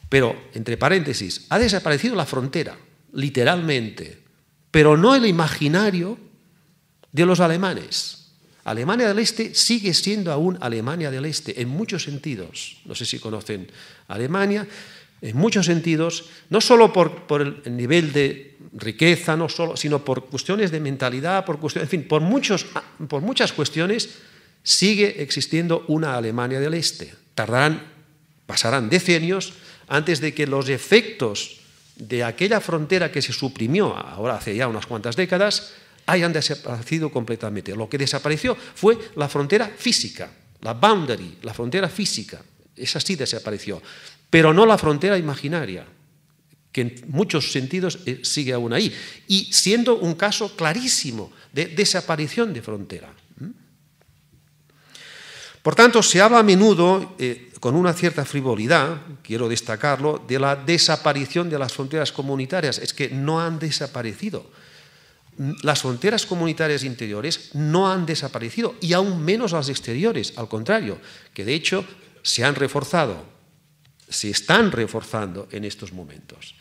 Pero, entre paréntesis, ha desaparecido la frontera, literalmente pero no el imaginario de los alemanes. Alemania del Este sigue siendo aún Alemania del Este en muchos sentidos. No sé si conocen Alemania, en muchos sentidos, no solo por, el nivel de riqueza, no solo, sino por cuestiones de mentalidad, por cuestiones, en fin, por, muchos, por muchas cuestiones sigue existiendo una Alemania del Este. Tardarán, pasarán decenios antes de que los efectos de aquella frontera que se suprimió ahora hace ya unas cuantas décadas, hayan desaparecido completamente. Lo que desapareció fue la frontera física, la boundary, la frontera física. Esa sí desapareció, pero no la frontera imaginaria, que en muchos sentidos eh, sigue aún ahí, y siendo un caso clarísimo de desaparición de frontera. Por tanto, se habla a menudo, eh, con una cierta frivolidad, quiero destacarlo, de la desaparición de las fronteras comunitarias. Es que no han desaparecido. Las fronteras comunitarias interiores no han desaparecido, y aún menos las exteriores, al contrario, que de hecho se han reforzado, se están reforzando en estos momentos.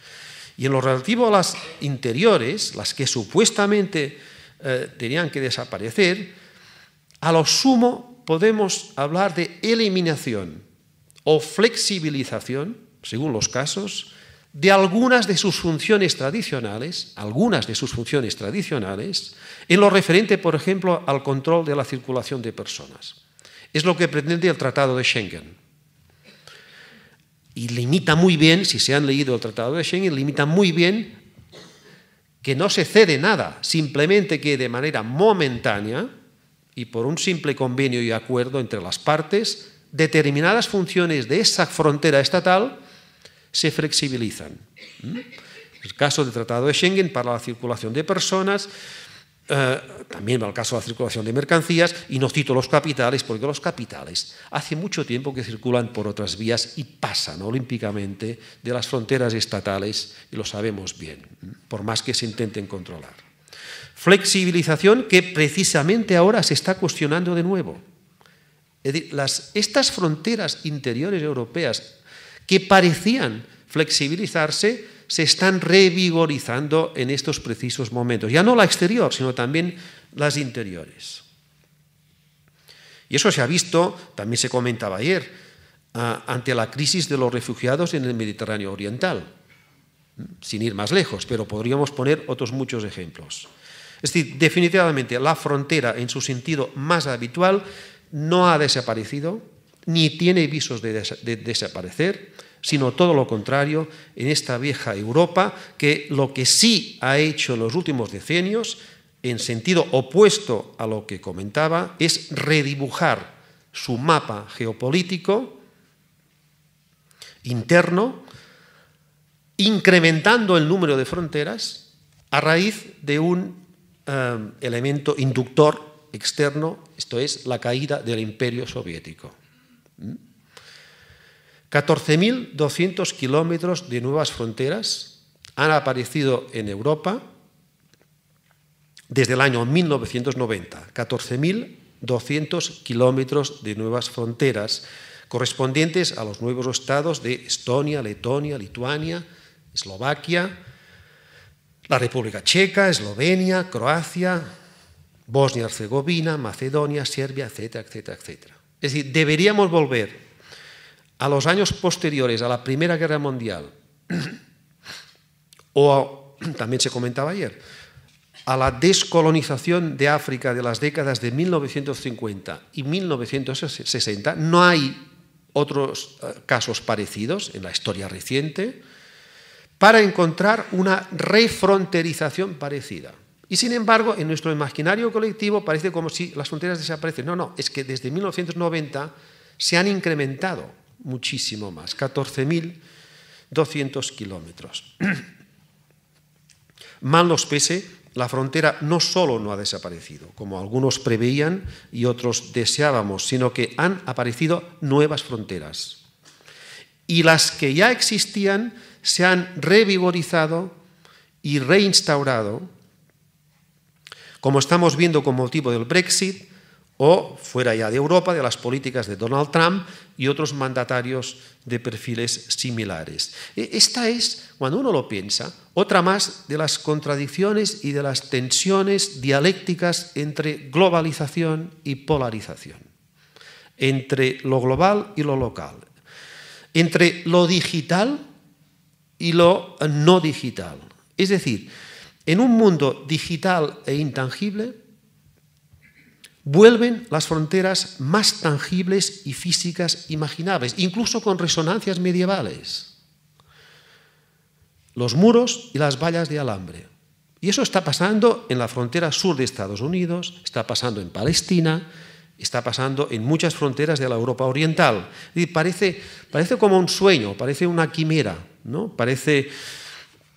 Y en lo relativo a las interiores, las que supuestamente eh, tenían que desaparecer, a lo sumo podemos hablar de eliminación o flexibilización, según los casos, de algunas de sus funciones tradicionales, algunas de sus funciones tradicionales, en lo referente, por ejemplo, al control de la circulación de personas. Es lo que pretende el Tratado de Schengen. Y limita muy bien, si se han leído el Tratado de Schengen, limita muy bien que no se cede nada, simplemente que de manera momentánea y por un simple convenio y acuerdo entre las partes, determinadas funciones de esa frontera estatal se flexibilizan. ¿Mm? El caso del Tratado de Schengen para la circulación de personas, eh, también para el caso de la circulación de mercancías, y no cito los capitales, porque los capitales hace mucho tiempo que circulan por otras vías y pasan olímpicamente de las fronteras estatales, y lo sabemos bien, por más que se intenten controlar. Flexibilización que precisamente ahora se está cuestionando de nuevo. Es decir, estas fronteras interiores europeas que parecían flexibilizarse se están revigorizando en estos precisos momentos. Ya no la exterior, sino también las interiores. Y eso se ha visto, también se comentaba ayer, ante la crisis de los refugiados en el Mediterráneo Oriental, sin ir más lejos, pero podríamos poner otros muchos ejemplos. Es decir, definitivamente la frontera en su sentido más habitual no ha desaparecido, ni tiene visos de, desaparecer, sino todo lo contrario, en esta vieja Europa, que lo que sí ha hecho en los últimos decenios, en sentido opuesto a lo que comentaba, es redibujar su mapa geopolítico interno, incrementando el número de fronteras a raíz de un Um, elemento inductor externo, esto es la caída del imperio soviético. 14.200 ¿Mm? kilómetros de nuevas fronteras han aparecido en Europa desde el año 1990. 14.200 kilómetros de nuevas fronteras correspondientes a los nuevos estados de Estonia, Letonia, Lituania, Eslovaquia, la República Checa, Eslovenia, Croacia, Bosnia Herzegovina, Macedonia, Serbia, etcétera, etcétera, etcétera. Es decir, deberíamos volver a los años posteriores a la Primera Guerra Mundial, o también se comentaba ayer, a la descolonización de África de las décadas de 1950 y 1960, no hay otros eh, casos parecidos en la historia reciente, para encontrar una refronterización parecida. Y sin embargo, en nuestro imaginario colectivo parece como si las fronteras desaparecieran. No, no, es que desde 1990 se han incrementado muchísimo más, 14.200 kilómetros. Mal los pese, la frontera no solo no ha desaparecido, como algunos preveían y otros deseábamos, sino que han aparecido nuevas fronteras. Y las que ya existían se han revigorizado y reinstaurado, como estamos viendo con motivo del Brexit o fuera ya de Europa, de las políticas de Donald Trump y otros mandatarios de perfiles similares. E, esta es, cuando uno lo piensa, otra más de las contradicciones y de las tensiones dialécticas entre globalización y polarización, entre lo global y lo local, entre lo digital y lo no digital. Es decir, en un mundo digital e intangible, vuelven las fronteras más tangibles y físicas imaginables, incluso con resonancias medievales. Los muros y las vallas de alambre. Y eso está pasando en la frontera sur de Estados Unidos, está pasando en Palestina, Está pasando en muchas fronteras de la Europa Oriental. parece, parece como un sueño, parece una quimera, ¿no? Parece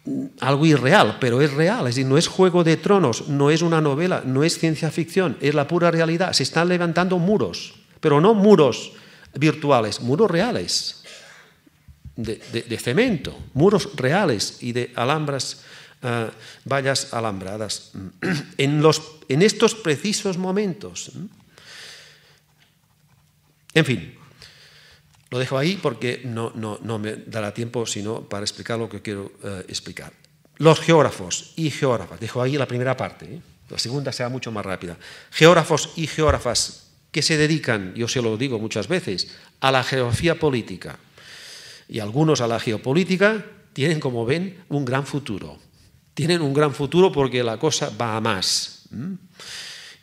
mm, algo irreal, pero es real, es decir, no es juego de tronos, no es una novela, no es ciencia ficción, es la pura realidad. Se están levantando muros, pero no muros virtuales, muros reales, de, cemento, muros reales y de alambras. Ah, vallas alambradas. En, los, en estos precisos momentos, en fin, lo dejo ahí porque no, no, me dará tiempo sino para explicar lo que quiero eh, explicar. Los geógrafos y geógrafas, dejo ahí la primera parte, ¿eh? la segunda será mucho más rápida. Geógrafos y geógrafas que se dedican, yo se lo digo muchas veces, a la geografía política y algunos a la geopolítica, tienen, como ven, un gran futuro. Tienen un gran futuro porque la cosa va a más.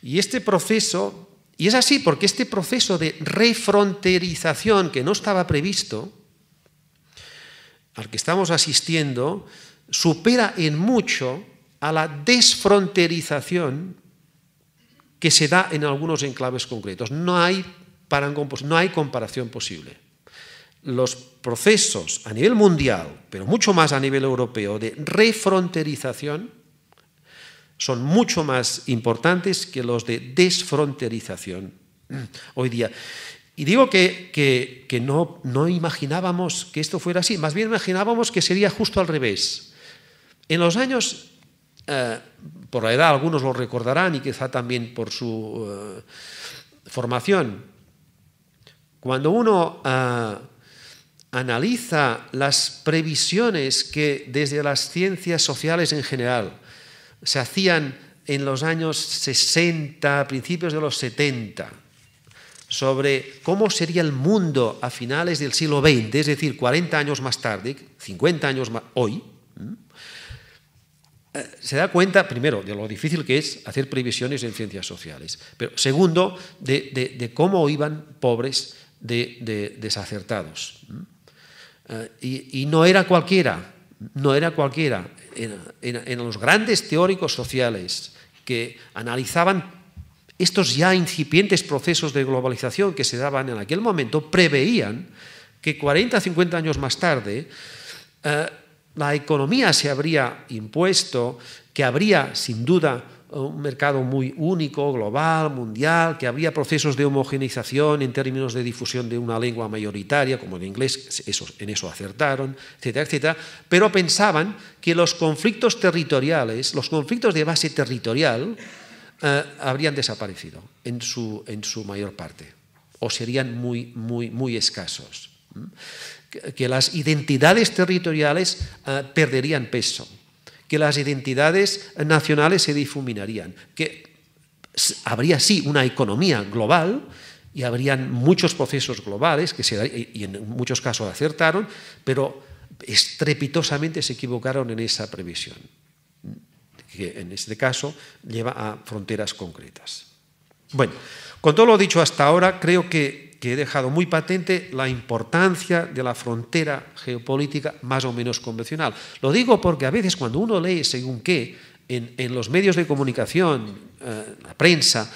Y este proceso y es así porque este proceso de refronterización que no estaba previsto, al que estamos asistiendo, supera en mucho a la desfronterización que se da en algunos enclaves concretos. No hay, comparación posible. Los procesos a nivel mundial, pero mucho más a nivel europeo, de refronterización, son mucho más importantes que los de desfronterización hoy día. Y digo que, no, no imaginábamos que esto fuera así, más bien imaginábamos que sería justo al revés. En los años eh, por la edad algunos lo recordarán y quizá también por su eh, formación. Cuando uno eh, analiza las previsiones que desde las ciencias sociales en general, se hacían en los años 60, principios de los 70, sobre cómo sería el mundo a finales del siglo XX, es decir, 40 años más tarde, 50 años más hoy, eh, se da cuenta, primero, de lo difícil que es hacer previsiones en ciencias sociales, pero segundo, de, cómo iban pobres de, desacertados. Eh, y, no era cualquiera, no era cualquiera, en, los grandes teóricos sociales que analizaban estos ya incipientes procesos de globalización que se daban en aquel momento, preveían que 40, 50 años más tarde eh, la economía se habría impuesto, que habría sin duda un mercado muy único, global, mundial, que había procesos de homogenización en términos de difusión de una lengua mayoritaria, como el inglés, eso, en eso acertaron, etcétera, etcétera, pero pensaban que los conflictos territoriales, los conflictos de base territorial, eh, habrían desaparecido en su, en su mayor parte, o serían muy, muy, muy escasos, que las identidades territoriales eh, perderían peso que las identidades nacionales se difuminarían, que habría sí una economía global y habrían muchos procesos globales que se, y en muchos casos acertaron, pero estrepitosamente se equivocaron en esa previsión, que en este caso lleva a fronteras concretas. Bueno, con todo lo dicho hasta ahora, creo que que he dejado muy patente la importancia de la frontera geopolítica más o menos convencional. Lo digo porque a veces cuando uno lee según qué en, los medios de comunicación, eh, la prensa,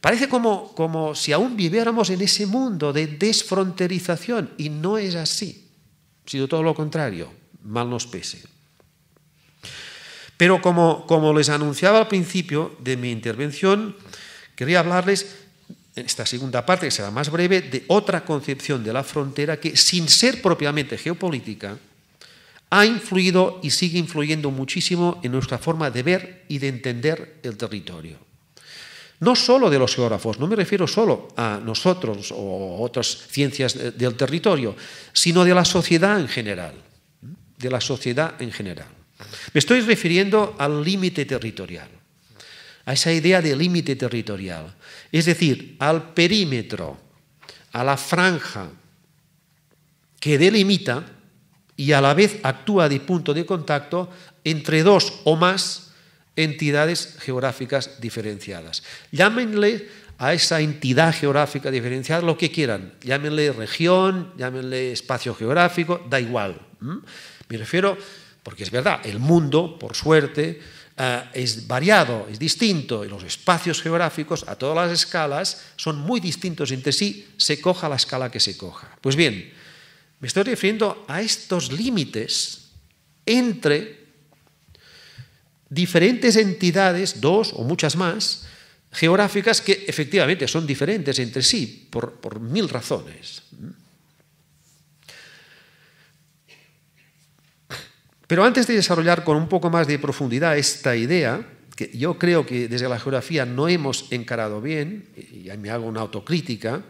parece como, como si aún viviéramos en ese mundo de desfronterización y no es así, sino todo lo contrario, mal nos pese. Pero como, como les anunciaba al principio de mi intervención, quería hablarles esta segunda parte, que será más breve, de otra concepción de la frontera que, sin ser propiamente geopolítica, ha influido y sigue influyendo muchísimo en nuestra forma de ver y de entender el territorio. No solo de los geógrafos, no me refiero solo a nosotros o otras ciencias del territorio, sino de la sociedad en general. De la sociedad en general. Me estoy refiriendo al límite territorial a esa idea de límite territorial, es decir, al perímetro, a la franja que delimita y a la vez actúa de punto de contacto entre dos o más entidades geográficas diferenciadas. Llámenle a esa entidad geográfica diferenciada lo que quieran, llámenle región, llámenle espacio geográfico, da igual. Me refiero, porque es verdad, el mundo, por suerte, eh, es variado, es distinto, y los espacios geográficos a todas las escalas son muy distintos entre sí, se coja la escala que se coja. Pues bien, me estoy refiriendo a estos límites entre diferentes entidades, dos o muchas más, geográficas que efectivamente son diferentes entre sí por, por mil razones. Pero antes de desarrollar con un poco más de profundidad esta idea, que yo creo que desde la geografía no hemos encarado bien, y ahí me hago una autocrítica,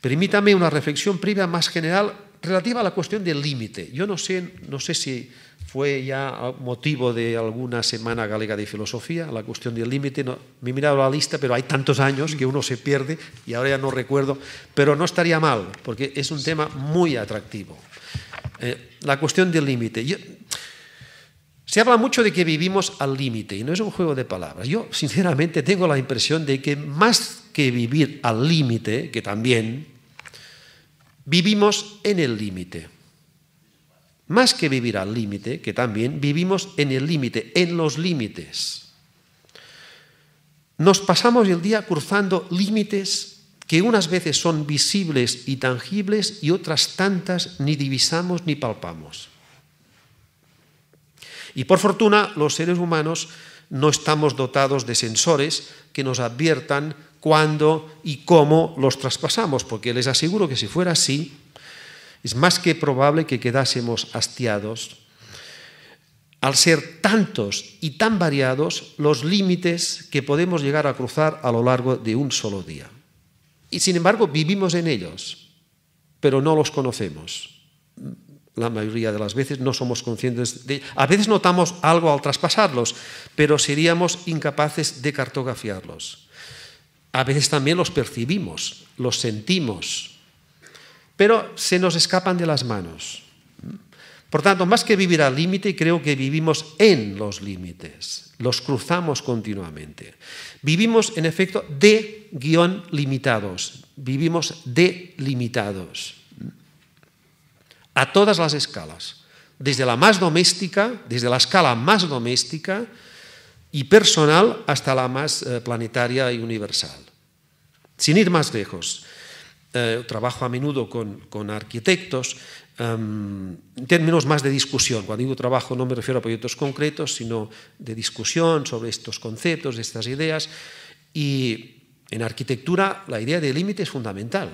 permítame una reflexión previa más general relativa a la cuestión del límite. Yo no sé, no sé si fue ya motivo de alguna semana galega de filosofía, la cuestión del límite. me he mirado la lista, pero hay tantos años que uno se pierde y ahora ya no recuerdo, pero no estaría mal, porque es un tema muy atractivo. Eh, la cuestión del límite. Se habla mucho de que vivimos al límite y no es un juego de palabras. Yo sinceramente tengo la impresión de que más que vivir al límite, que también, vivimos en el límite. Más que vivir al límite, que también, vivimos en el límite, en los límites. Nos pasamos el día cruzando límites que unas veces son visibles y tangibles y otras tantas ni divisamos ni palpamos. Y por fortuna, los seres humanos no estamos dotados de sensores que nos adviertan cuándo y cómo los traspasamos, porque les aseguro que si fuera así, es más que probable que quedásemos hastiados. Al ser tantos y tan variados los límites que podemos llegar a cruzar a lo largo de un solo día. Y sin embargo vivimos en ellos, pero no los conocemos la mayoría de las veces no somos conscientes de A veces notamos algo al traspasarlos, pero seríamos incapaces de cartografiarlos. A veces también los percibimos, los sentimos, pero se nos escapan de las manos. Por tanto, más que vivir al límite, creo que vivimos en los límites, los cruzamos continuamente. Vivimos, en efecto, de guión limitados, vivimos delimitados a todas las escalas, desde la más doméstica, desde la escala más doméstica y personal hasta la más eh, planetaria y universal. Sin ir más lejos, eh, trabajo a menudo con, arquitectos em, en términos más de discusión. Cuando digo trabajo no me refiero a proyectos concretos, sino de discusión sobre estos conceptos, estas ideas. Y en arquitectura la idea de límite es fundamental.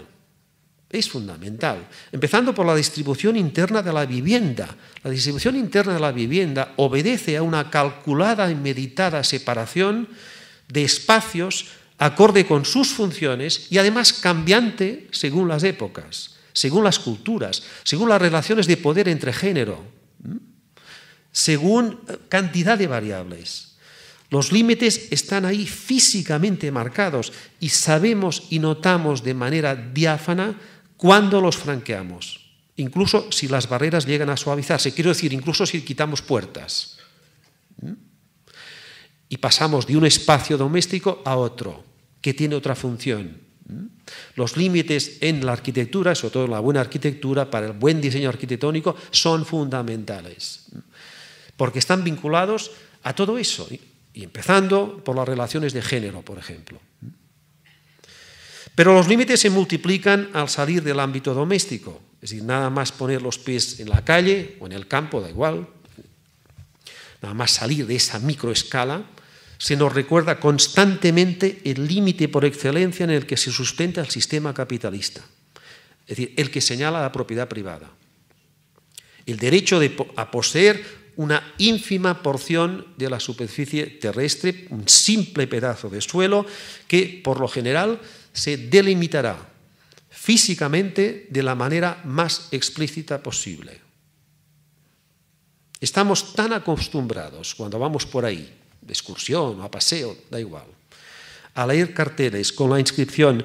Es fundamental, empezando por la distribución interna de la vivienda. La distribución interna de la vivienda obedece a una calculada y meditada separación de espacios acorde con sus funciones y además cambiante según las épocas, según las culturas, según las relaciones de poder entre género, según eh, cantidad de variables. Los límites están ahí físicamente marcados y sabemos y notamos de manera diáfana cuando los franqueamos, incluso si las barreras llegan a suavizarse, quiero decir, incluso si quitamos puertas y pasamos de un espacio doméstico a otro, que tiene otra función. Los límites en la arquitectura, sobre todo en la buena arquitectura, para el buen diseño arquitectónico, son fundamentales, porque están vinculados a todo eso, y empezando por las relaciones de género, por ejemplo. Pero los límites se multiplican al salir del ámbito doméstico, es decir, nada más poner los pies en la calle o en el campo, da igual, nada más salir de esa microescala, se nos recuerda constantemente el límite por excelencia en el que se sustenta el sistema capitalista, es decir, el que señala la propiedad privada, el derecho a poseer una ínfima porción de la superficie terrestre, un simple pedazo de suelo que por lo general se delimitará físicamente de la manera más explícita posible. Estamos tan acostumbrados cuando vamos por ahí, de excursión o a paseo, da igual, a leer carteles con la inscripción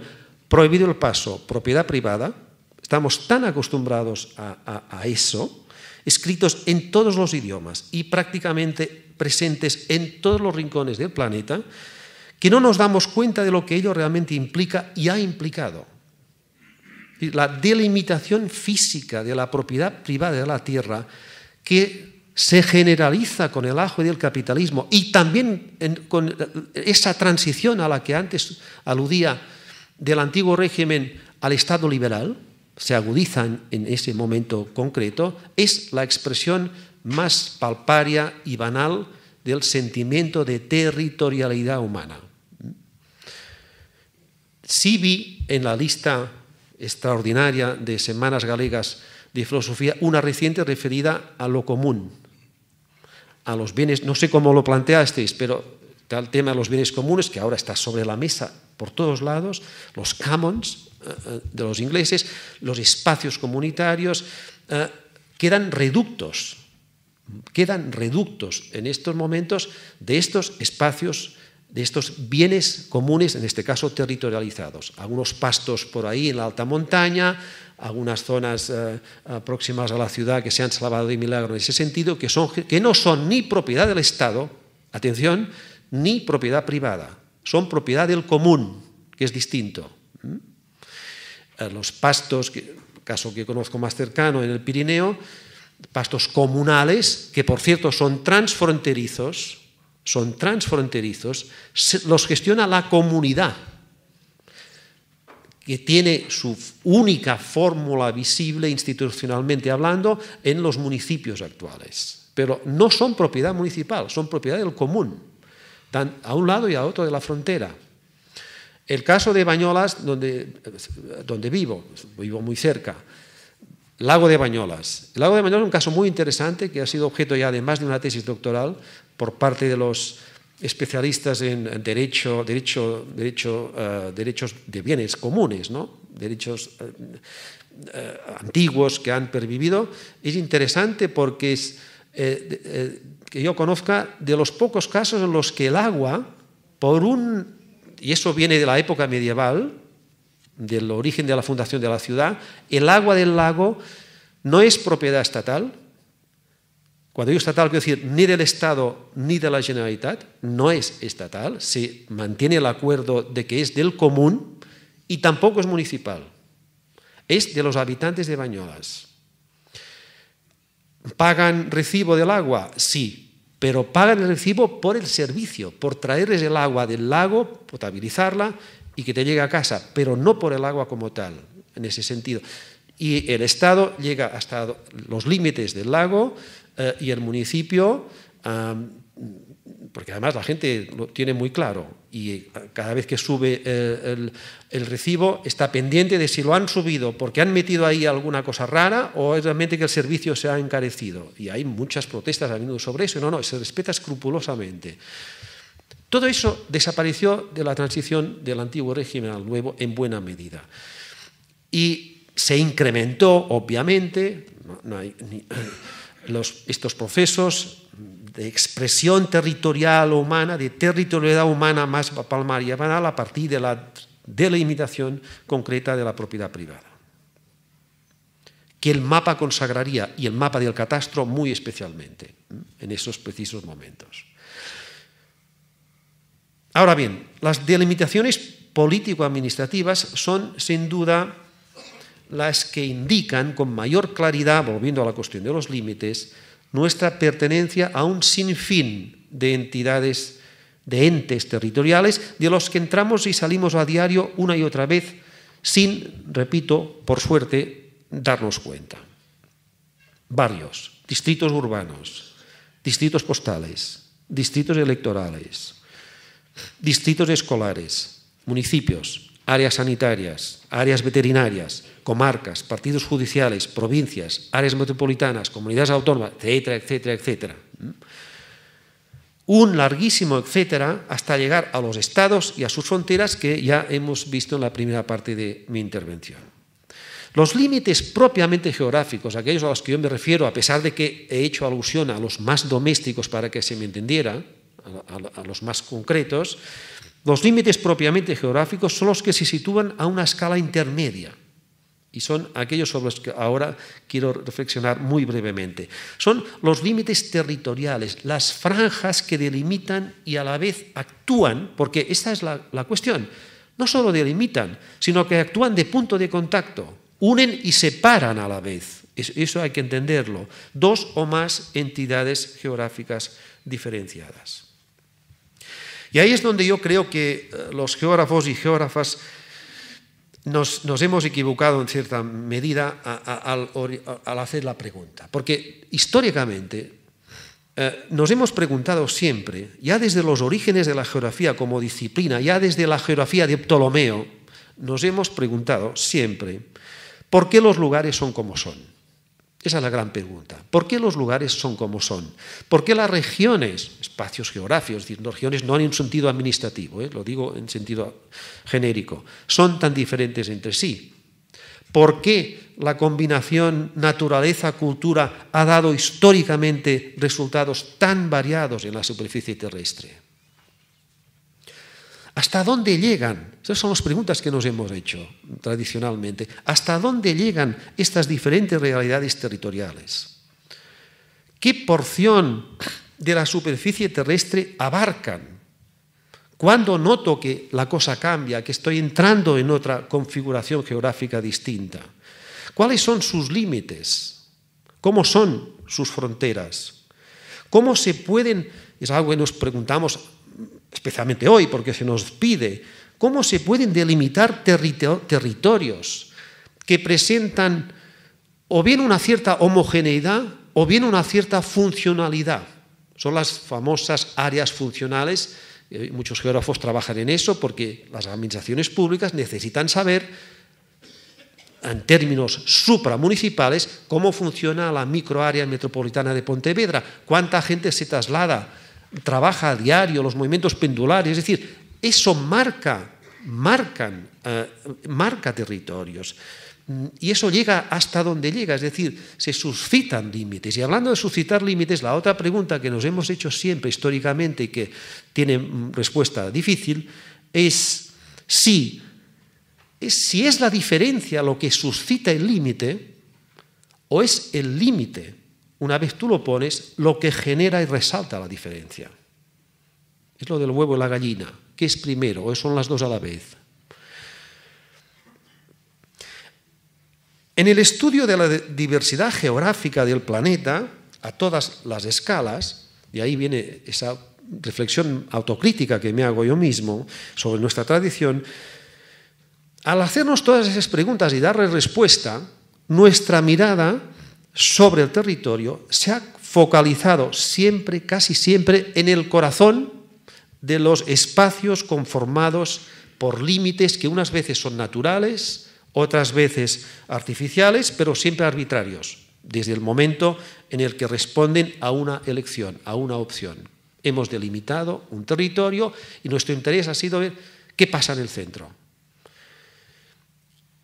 prohibido el paso, propiedad privada, estamos tan acostumbrados a, eso, escritos en todos los idiomas y prácticamente presentes en todos los rincones del planeta, que no nos damos cuenta de lo que ello realmente implica y ha implicado. La delimitación física de la propiedad privada de la tierra que se generaliza con el ajo del capitalismo y también con esa transición a la que antes aludía del antiguo régimen al Estado liberal, se agudiza en, en ese momento concreto, es la expresión más palparia y banal del sentimiento de territorialidad humana. Sí vi en la lista extraordinaria de Semanas Galegas de Filosofía una reciente referida a lo común, a los bienes, no sé cómo lo planteasteis, pero tal tema de los bienes comunes que ahora está sobre la mesa por todos lados, los commons eh, eh, de los ingleses, los espacios comunitarios, eh, quedan reductos, quedan reductos en estos momentos de estos espacios de estos bienes comunes, en este caso territorializados. Algunos pastos por ahí en la alta montaña, algunas zonas eh, eh, próximas a la ciudad que se han salvado de milagro en ese sentido, que, son, que no son ni propiedad del Estado, atención, ni propiedad privada, son propiedad del común, que es distinto. ¿Mm? Eh, los pastos, caso que conozco más cercano en el Pirineo, pastos comunales, que por cierto son transfronterizos, son transfronterizos, los gestiona la comunidad, que tiene su única fórmula visible institucionalmente hablando en los municipios actuales. Pero no son propiedad municipal, son propiedad del común, a un lado y a otro de la frontera. El caso de Bañolas, donde, donde vivo, vivo muy cerca, Lago de Bañolas. El Lago de Bañolas es un caso muy interesante que ha sido objeto ya de más de una tesis doctoral por parte de los especialistas en derecho, eh, derechos de bienes comunes, ¿no? derechos eh, eh, antiguos que han pervivido, es interesante porque es, que yo conozca de los pocos casos en los que el agua, por un, y eso viene de la época medieval, del origen de la fundación de la ciudad, el agua del lago no es propiedad estatal, cuando digo estatal, quiero decir ni del Estado ni de la Generalitat, no es estatal, se mantiene el acuerdo de que es del común y tampoco es municipal, es de los habitantes de Bañolas. ¿Pagan recibo del agua? Sí, pero pagan el recibo por el servicio, por traerles el agua del lago, potabilizarla y que te llegue a casa, pero no por el agua como tal, en ese sentido. Y el Estado llega hasta los límites del lago, eh, y el municipio, porque además la gente lo tiene muy claro y eh, cada vez que sube eh, el, recibo está pendiente de si lo han subido porque han metido ahí alguna cosa rara o es realmente que el servicio se ha encarecido. Y hay muchas protestas a menudo sobre eso. No, no, se respeta escrupulosamente. Todo eso desapareció de la transición del antiguo régimen al nuevo en buena medida. Y se incrementó, obviamente, hay, los, estos procesos de expresión territorial humana, de territorialidad humana más palmaria van a partir de la delimitación concreta de la propiedad privada. Que el mapa consagraría y el mapa del catastro muy especialmente en esos precisos momentos. Ahora bien, las delimitaciones político-administrativas son sin duda las que indican con mayor claridad, volviendo a la cuestión de los límites, nuestra pertenencia a un sinfín de entidades, de entes territoriales, de los que entramos y salimos a diario una y otra vez sin, repito, por suerte, darnos cuenta. Barrios, distritos urbanos, distritos postales, distritos electorales, distritos escolares, municipios, áreas sanitarias, áreas veterinarias, comarcas, partidos judiciales, provincias, áreas metropolitanas, comunidades autónomas, etcétera, etcétera, etcétera. Un larguísimo etcétera hasta llegar a los estados y a sus fronteras que ya hemos visto en la primera parte de mi intervención. Los límites propiamente geográficos, aquellos a los que yo me refiero, a pesar de que he hecho alusión a los más domésticos para que se me entendiera, a los más concretos, los límites propiamente geográficos son los que se sitúan a una escala intermedia y son aquellos sobre los que ahora quiero reflexionar muy brevemente. Son los límites territoriales, las franjas que delimitan y a la vez actúan, porque esta es la, la cuestión. No solo delimitan, sino que actúan de punto de contacto, unen y separan a la vez. Eso hay que entenderlo. Dos o más entidades geográficas diferenciadas. Y ahí es donde yo creo que eh, los geógrafos y geógrafas nos, hemos equivocado en cierta medida al, hacer la pregunta. Porque históricamente eh, nos hemos preguntado siempre, ya desde los orígenes de la geografía como disciplina, ya desde la geografía de Ptolomeo, nos hemos preguntado siempre por qué los lugares son como son. Esa es la gran pregunta. ¿Por qué los lugares son como son? ¿Por qué las regiones, espacios geográficos, es decir, regiones no en un sentido administrativo, eh, lo digo en sentido genérico, son tan diferentes entre sí? ¿Por qué la combinación naturaleza-cultura ha dado históricamente resultados tan variados en la superficie terrestre? ¿Hasta dónde llegan? Esas son las preguntas que nos hemos hecho tradicionalmente. ¿Hasta dónde llegan estas diferentes realidades territoriales? ¿Qué porción de la superficie terrestre abarcan? Cuando noto que la cosa cambia, que estoy entrando en otra configuración geográfica distinta? ¿Cuáles son sus límites? ¿Cómo son sus fronteras? ¿Cómo se pueden, es algo que nos preguntamos especialmente hoy, porque se nos pide, cómo se pueden delimitar territorios que presentan o bien una cierta homogeneidad o bien una cierta funcionalidad. Son las famosas áreas funcionales. Eh, muchos geógrafos trabajan en eso porque las administraciones públicas necesitan saber, en términos supramunicipales, cómo funciona la microárea metropolitana de Pontevedra, cuánta gente se traslada trabaja a diario, los movimientos pendulares, es decir, eso marca, marcan, eh, marca territorios. Mm, y eso llega hasta donde llega, es decir, se suscitan límites. Y hablando de suscitar límites, la otra pregunta que nos hemos hecho siempre históricamente y que tiene mm, respuesta difícil es es, si es la diferencia lo que suscita el límite o es el límite una vez tú lo pones, lo que genera y resalta la diferencia. Es lo del huevo y la gallina. ¿Qué es primero? ¿O son las dos a la vez? En el estudio de la diversidad geográfica del planeta, a todas las escalas, y ahí viene esa reflexión autocrítica que me hago yo mismo sobre nuestra tradición, al hacernos todas esas preguntas y darle respuesta, nuestra mirada sobre el territorio se ha focalizado siempre, casi siempre, en el corazón de los espacios conformados por límites que unas veces son naturales, otras veces artificiales, pero siempre arbitrarios, desde el momento en el que responden a una elección, a una opción. Hemos delimitado un territorio y nuestro interés ha sido ver qué pasa en el centro.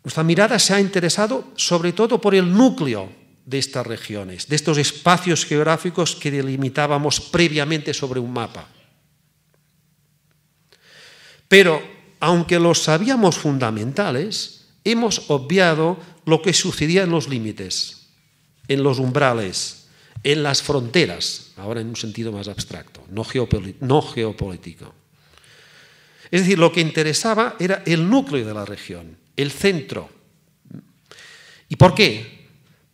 Nuestra mirada se ha interesado sobre todo por el núcleo de estas regiones, de estos espacios geográficos que delimitábamos previamente sobre un mapa. Pero, aunque los sabíamos fundamentales, hemos obviado lo que sucedía en los límites, en los umbrales, en las fronteras, ahora en un sentido más abstracto, no, no geopolítico. Es decir, lo que interesaba era el núcleo de la región, el centro. ¿Y por qué?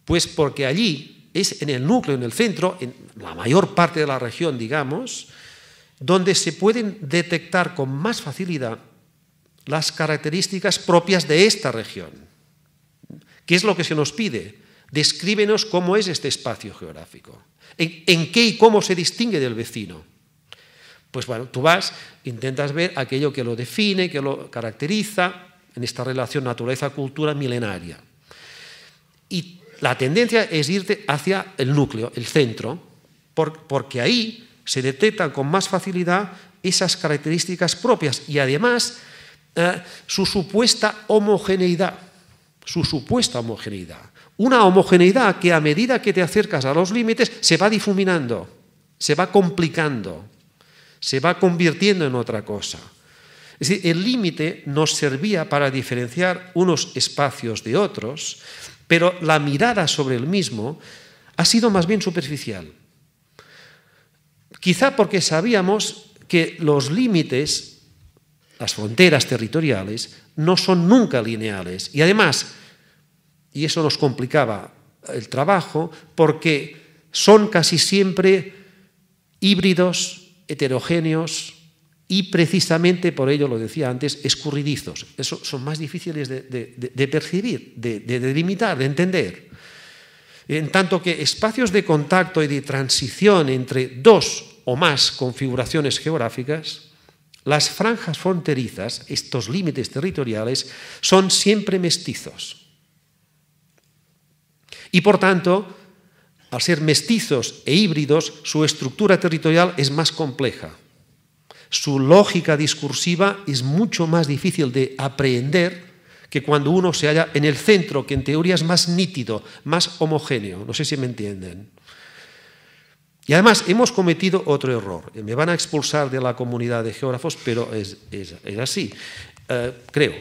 Pues porque allí es en el núcleo, en el centro, en la mayor parte de la región, digamos, donde se pueden detectar con más facilidad las características propias de esta región. ¿Qué es lo que se nos pide? Descríbenos cómo es este espacio geográfico, en, qué y cómo se distingue del vecino. Pues bueno, tú vas, intentas ver aquello que lo define, que lo caracteriza en esta relación naturaleza-cultura milenaria. Y la tendencia es irte hacia el núcleo, el centro, porque ahí se detectan con más facilidad esas características propias y además eh, su supuesta homogeneidad, su supuesta homogeneidad. Una homogeneidad que a medida que te acercas a los límites se va difuminando, se va complicando, se va convirtiendo en otra cosa. Es decir, el límite nos servía para diferenciar unos espacios de otros, pero la mirada sobre el mismo ha sido más bien superficial. Quizá porque sabíamos que los límites, las fronteras territoriales, no son nunca lineales. Y además, y eso nos complicaba el trabajo, porque son casi siempre híbridos, heterogéneos, y precisamente por ello, lo decía antes, escurridizos. Eso son más difíciles de, de percibir, de, delimitar, de entender. En tanto que espacios de contacto y de transición entre dos o más configuraciones geográficas, las franjas fronterizas, estos límites territoriales, son siempre mestizos. Y por tanto, al ser mestizos e híbridos, su estructura territorial es más compleja su lógica discursiva es mucho más difícil de aprehender que cuando uno se halla en el centro, que en teoría es más nítido, más homogéneo. No sé si me entienden. Y además hemos cometido otro error. Me van a expulsar de la comunidad de geógrafos, pero es, así, eh, creo.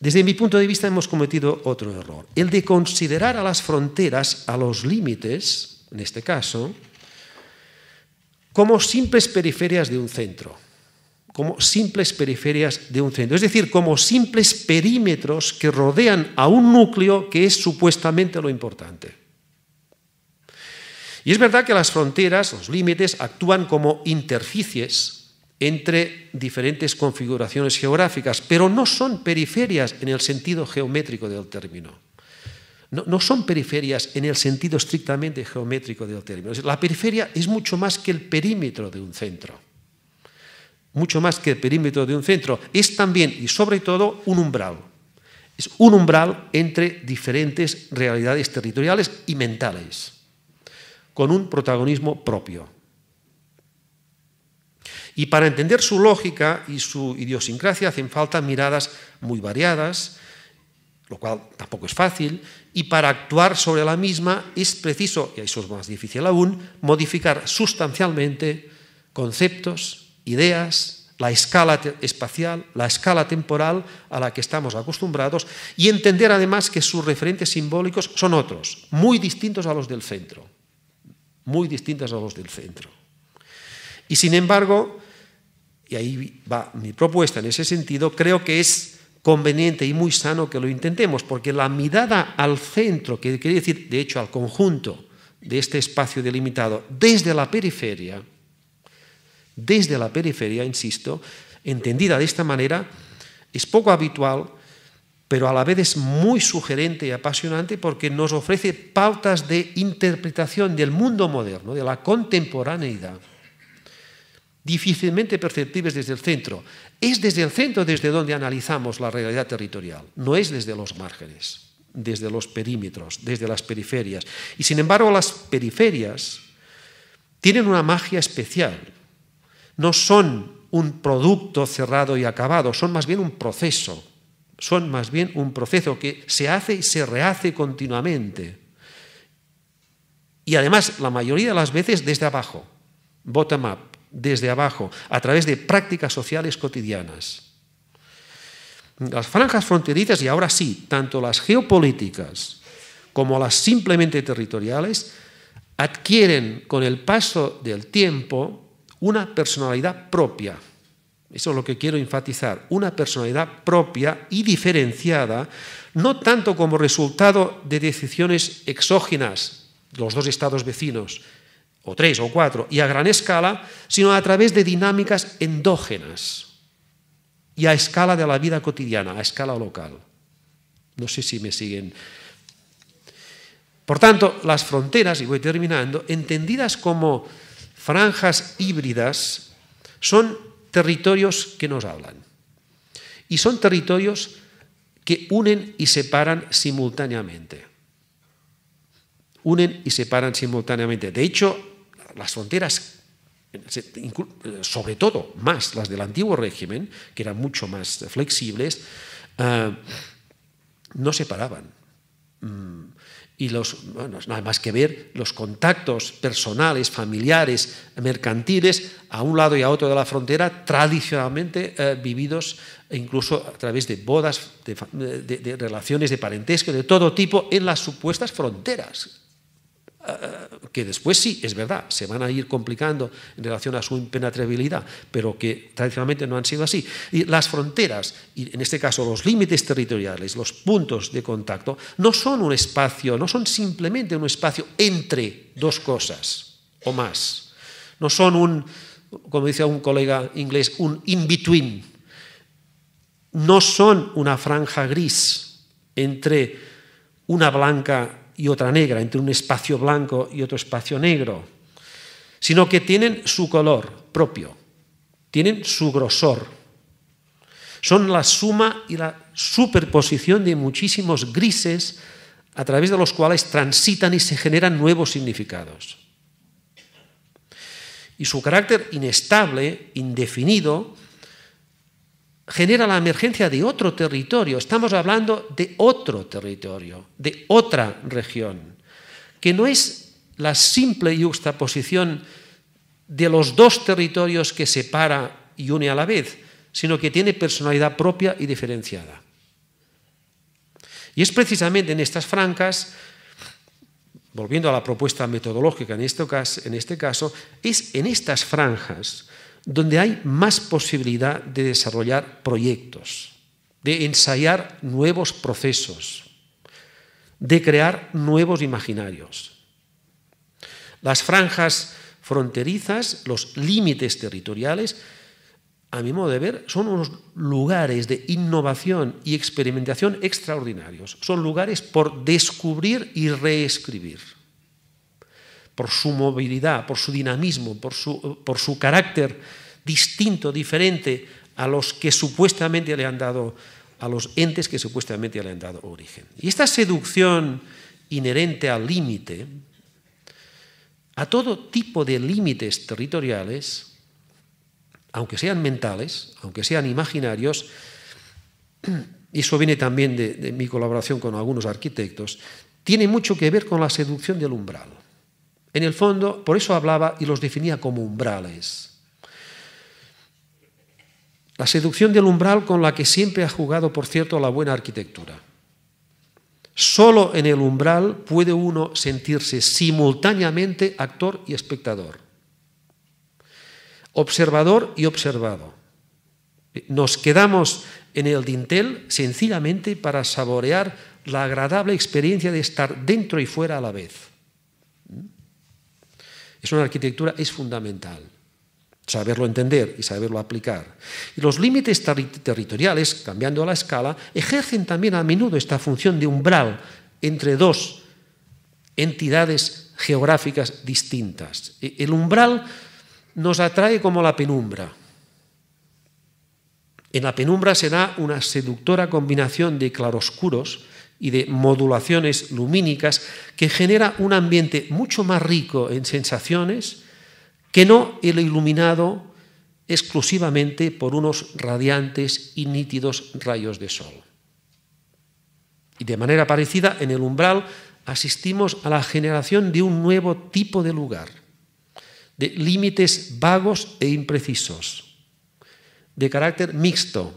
Desde mi punto de vista hemos cometido otro error, el de considerar a las fronteras, a los límites, en este caso, como simples periferias de un centro, como simples periferias de un centro, es decir, como simples perímetros que rodean a un núcleo que es supuestamente lo importante. Y es verdad que las fronteras, los límites, actúan como interficies entre diferentes configuraciones geográficas, pero no son periferias en el sentido geométrico del término no, son periferias en el sentido estrictamente geométrico del término. La periferia es mucho más que el perímetro de un centro. Mucho más que el perímetro de un centro. Es también y sobre todo un umbral. Es un umbral entre diferentes realidades territoriales y mentales, con un protagonismo propio. Y para entender su lógica y su idiosincrasia hacen falta miradas muy variadas, lo cual tampoco es fácil, y para actuar sobre la misma es preciso, y eso es más difícil aún, modificar sustancialmente conceptos, ideas, la escala espacial, la escala temporal a la que estamos acostumbrados, y entender además que sus referentes simbólicos son otros, muy distintos a los del centro, muy distintos a los del centro. Y sin embargo, y ahí va mi propuesta en ese sentido, creo que es conveniente y muy sano que lo intentemos, porque la mirada al centro, que quiere decir, de hecho, al conjunto de este espacio delimitado, desde la periferia, desde la periferia, insisto, entendida de esta manera, es poco habitual, pero a la vez es muy sugerente y apasionante porque nos ofrece pautas de interpretación del mundo moderno, de la contemporaneidad, difícilmente perceptibles desde el centro. Es desde el centro desde donde analizamos la realidad territorial, no es desde los márgenes, desde los perímetros, desde las periferias. Y sin embargo las periferias tienen una magia especial. No son un producto cerrado y acabado, son más bien un proceso, son más bien un proceso que se hace y se rehace continuamente. Y además la mayoría de las veces desde abajo, bottom up desde abajo, a través de prácticas sociales cotidianas. Las franjas fronterizas, y ahora sí, tanto las geopolíticas como las simplemente territoriales, adquieren con el paso del tiempo una personalidad propia. Eso es lo que quiero enfatizar, una personalidad propia y diferenciada, no tanto como resultado de decisiones exógenas, los dos estados vecinos, o tres o cuatro, y a gran escala, sino a través de dinámicas endógenas y a escala de la vida cotidiana, a escala local. No sé si me siguen. Por tanto, las fronteras, y voy terminando, entendidas como franjas híbridas, son territorios que nos hablan. Y son territorios que unen y separan simultáneamente. Unen y separan simultáneamente. De hecho, las fronteras, sobre todo más las del antiguo régimen, que eran mucho más flexibles, eh, no se paraban. Mm, y los, nada más que ver los contactos personales, familiares, mercantiles, a un lado y a otro de la frontera, tradicionalmente eh, vividos incluso a través de bodas, de relaciones de parentesco, de todo tipo, en las supuestas fronteras eh, que después sí, es verdad, se van a ir complicando en relación a su impenetrabilidad, pero que tradicionalmente no han sido así. Y las fronteras, y en este caso los límites territoriales, los puntos de contacto, no son un espacio, no son simplemente un espacio entre dos cosas o más. No son un, como dice un colega inglés, un in-between. No son una franja gris entre una blanca y otra negra, entre un espacio blanco y otro espacio negro, sino que tienen su color propio, tienen su grosor. Son la suma y la superposición de muchísimos grises a través de los cuales transitan y se generan nuevos significados. Y su carácter inestable, indefinido, genera la emergencia de otro territorio. Estamos hablando de otro territorio, de otra región, que no es la simple yuxtaposición de los dos territorios que separa y une a la vez, sino que tiene personalidad propia y diferenciada. Y es precisamente en estas francas, volviendo a la propuesta metodológica en este caso, en este caso es en estas franjas donde hay más posibilidad de desarrollar proyectos, de ensayar nuevos procesos, de crear nuevos imaginarios. Las franjas fronterizas, los límites territoriales, a mi modo de ver, son unos lugares de innovación y experimentación extraordinarios. Son lugares por descubrir y reescribir por su movilidad, por su dinamismo, por su, por su carácter distinto, diferente a los que supuestamente le han dado, a los entes que supuestamente le han dado origen. Y esta seducción inherente al límite, a todo tipo de límites territoriales, aunque sean mentales, aunque sean imaginarios, y eso viene también de, de, mi colaboración con algunos arquitectos, tiene mucho que ver con la seducción del umbral. En el fondo, por eso hablaba y los definía como umbrales. La seducción del umbral con la que siempre ha jugado, por cierto, la buena arquitectura. Solo en el umbral puede uno sentirse simultáneamente actor y espectador, observador y observado. Nos quedamos en el dintel sencillamente para saborear la agradable experiencia de estar dentro y fuera a la vez es una arquitectura, es fundamental saberlo entender y saberlo aplicar. Y los límites territoriales, cambiando la escala, ejercen también a menudo esta función de umbral entre dos entidades geográficas distintas. E-, el umbral nos atrae como la penumbra. En la penumbra se da una seductora combinación de claroscuros y de modulaciones lumínicas que genera un ambiente mucho más rico en sensaciones que no el iluminado exclusivamente por unos radiantes y nítidos rayos de sol. Y de manera parecida, en el umbral asistimos a la generación de un nuevo tipo de lugar, de límites vagos e imprecisos, de carácter mixto,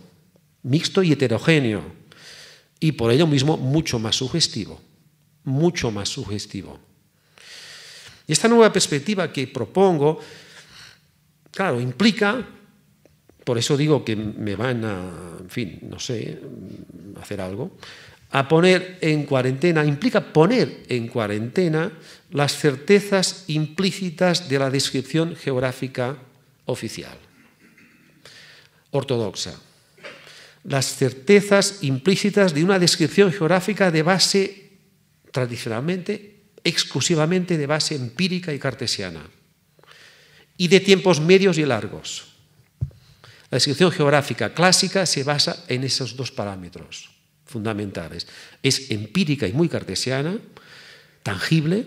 mixto y heterogéneo, y por ello mismo mucho más sugestivo, mucho más sugestivo. Y esta nueva perspectiva que propongo, claro, implica, por eso digo que me van a, en fin, no sé, hacer algo, a poner en cuarentena, implica poner en cuarentena las certezas implícitas de la descripción geográfica oficial, ortodoxa las certezas implícitas de una descripción geográfica de base tradicionalmente, exclusivamente de base empírica y cartesiana, y de tiempos medios y largos. La descripción geográfica clásica se basa en esos dos parámetros fundamentales. Es empírica y muy cartesiana, tangible,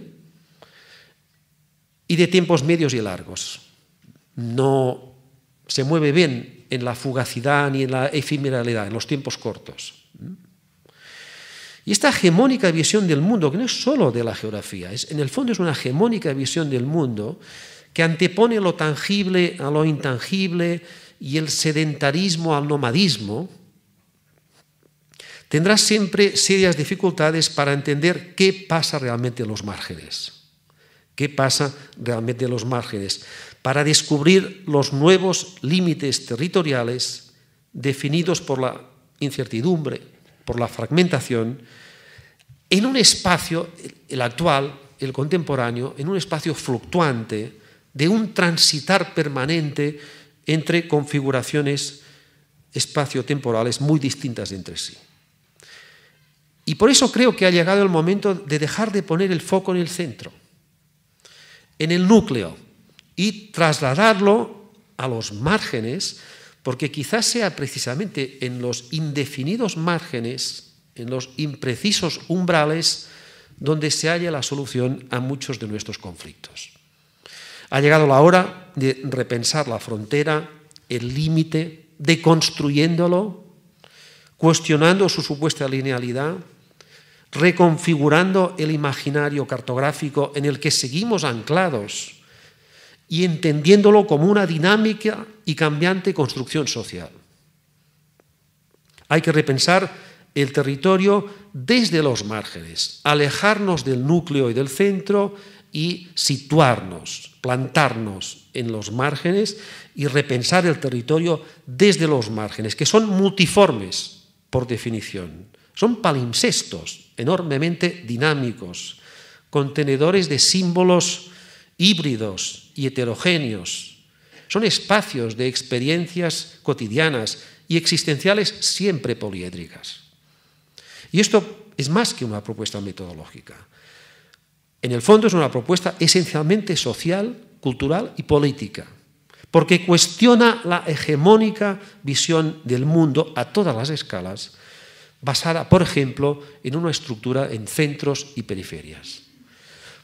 y de tiempos medios y largos. No se mueve bien en la fugacidad ni en la efimeralidad, en los tiempos cortos. Y esta hegemónica visión del mundo, que no es solo de la geografía, es, en el fondo es una hegemónica visión del mundo que antepone lo tangible a lo intangible y el sedentarismo al nomadismo, tendrá siempre serias dificultades para entender qué pasa realmente en los márgenes. ¿Qué pasa realmente en los márgenes? para descubrir los nuevos límites territoriales definidos por la incertidumbre, por la fragmentación, en un espacio, el actual, el contemporáneo, en un espacio fluctuante de un transitar permanente entre configuraciones espacio-temporales muy distintas entre sí. Y por eso creo que ha llegado el momento de dejar de poner el foco en el centro, en el núcleo, y trasladarlo a los márgenes, porque quizás sea precisamente en los indefinidos márgenes, en los imprecisos umbrales, donde se halla la solución a muchos de nuestros conflictos. Ha llegado la hora de repensar la frontera, el límite, deconstruyéndolo, cuestionando su supuesta linealidad, reconfigurando el imaginario cartográfico en el que seguimos anclados y entendiéndolo como una dinámica y cambiante construcción social. Hay que repensar el territorio desde los márgenes, alejarnos del núcleo y del centro y situarnos, plantarnos en los márgenes y repensar el territorio desde los márgenes, que son multiformes por definición. Son palimpsestos enormemente dinámicos, contenedores de símbolos híbridos y heterogéneos. Son espacios de experiencias cotidianas y existenciales siempre poliédricas. Y esto es más que una propuesta metodológica. En el fondo es una propuesta esencialmente social, cultural y política, porque cuestiona la hegemónica visión del mundo a todas las escalas, basada, por ejemplo, en una estructura en centros y periferias.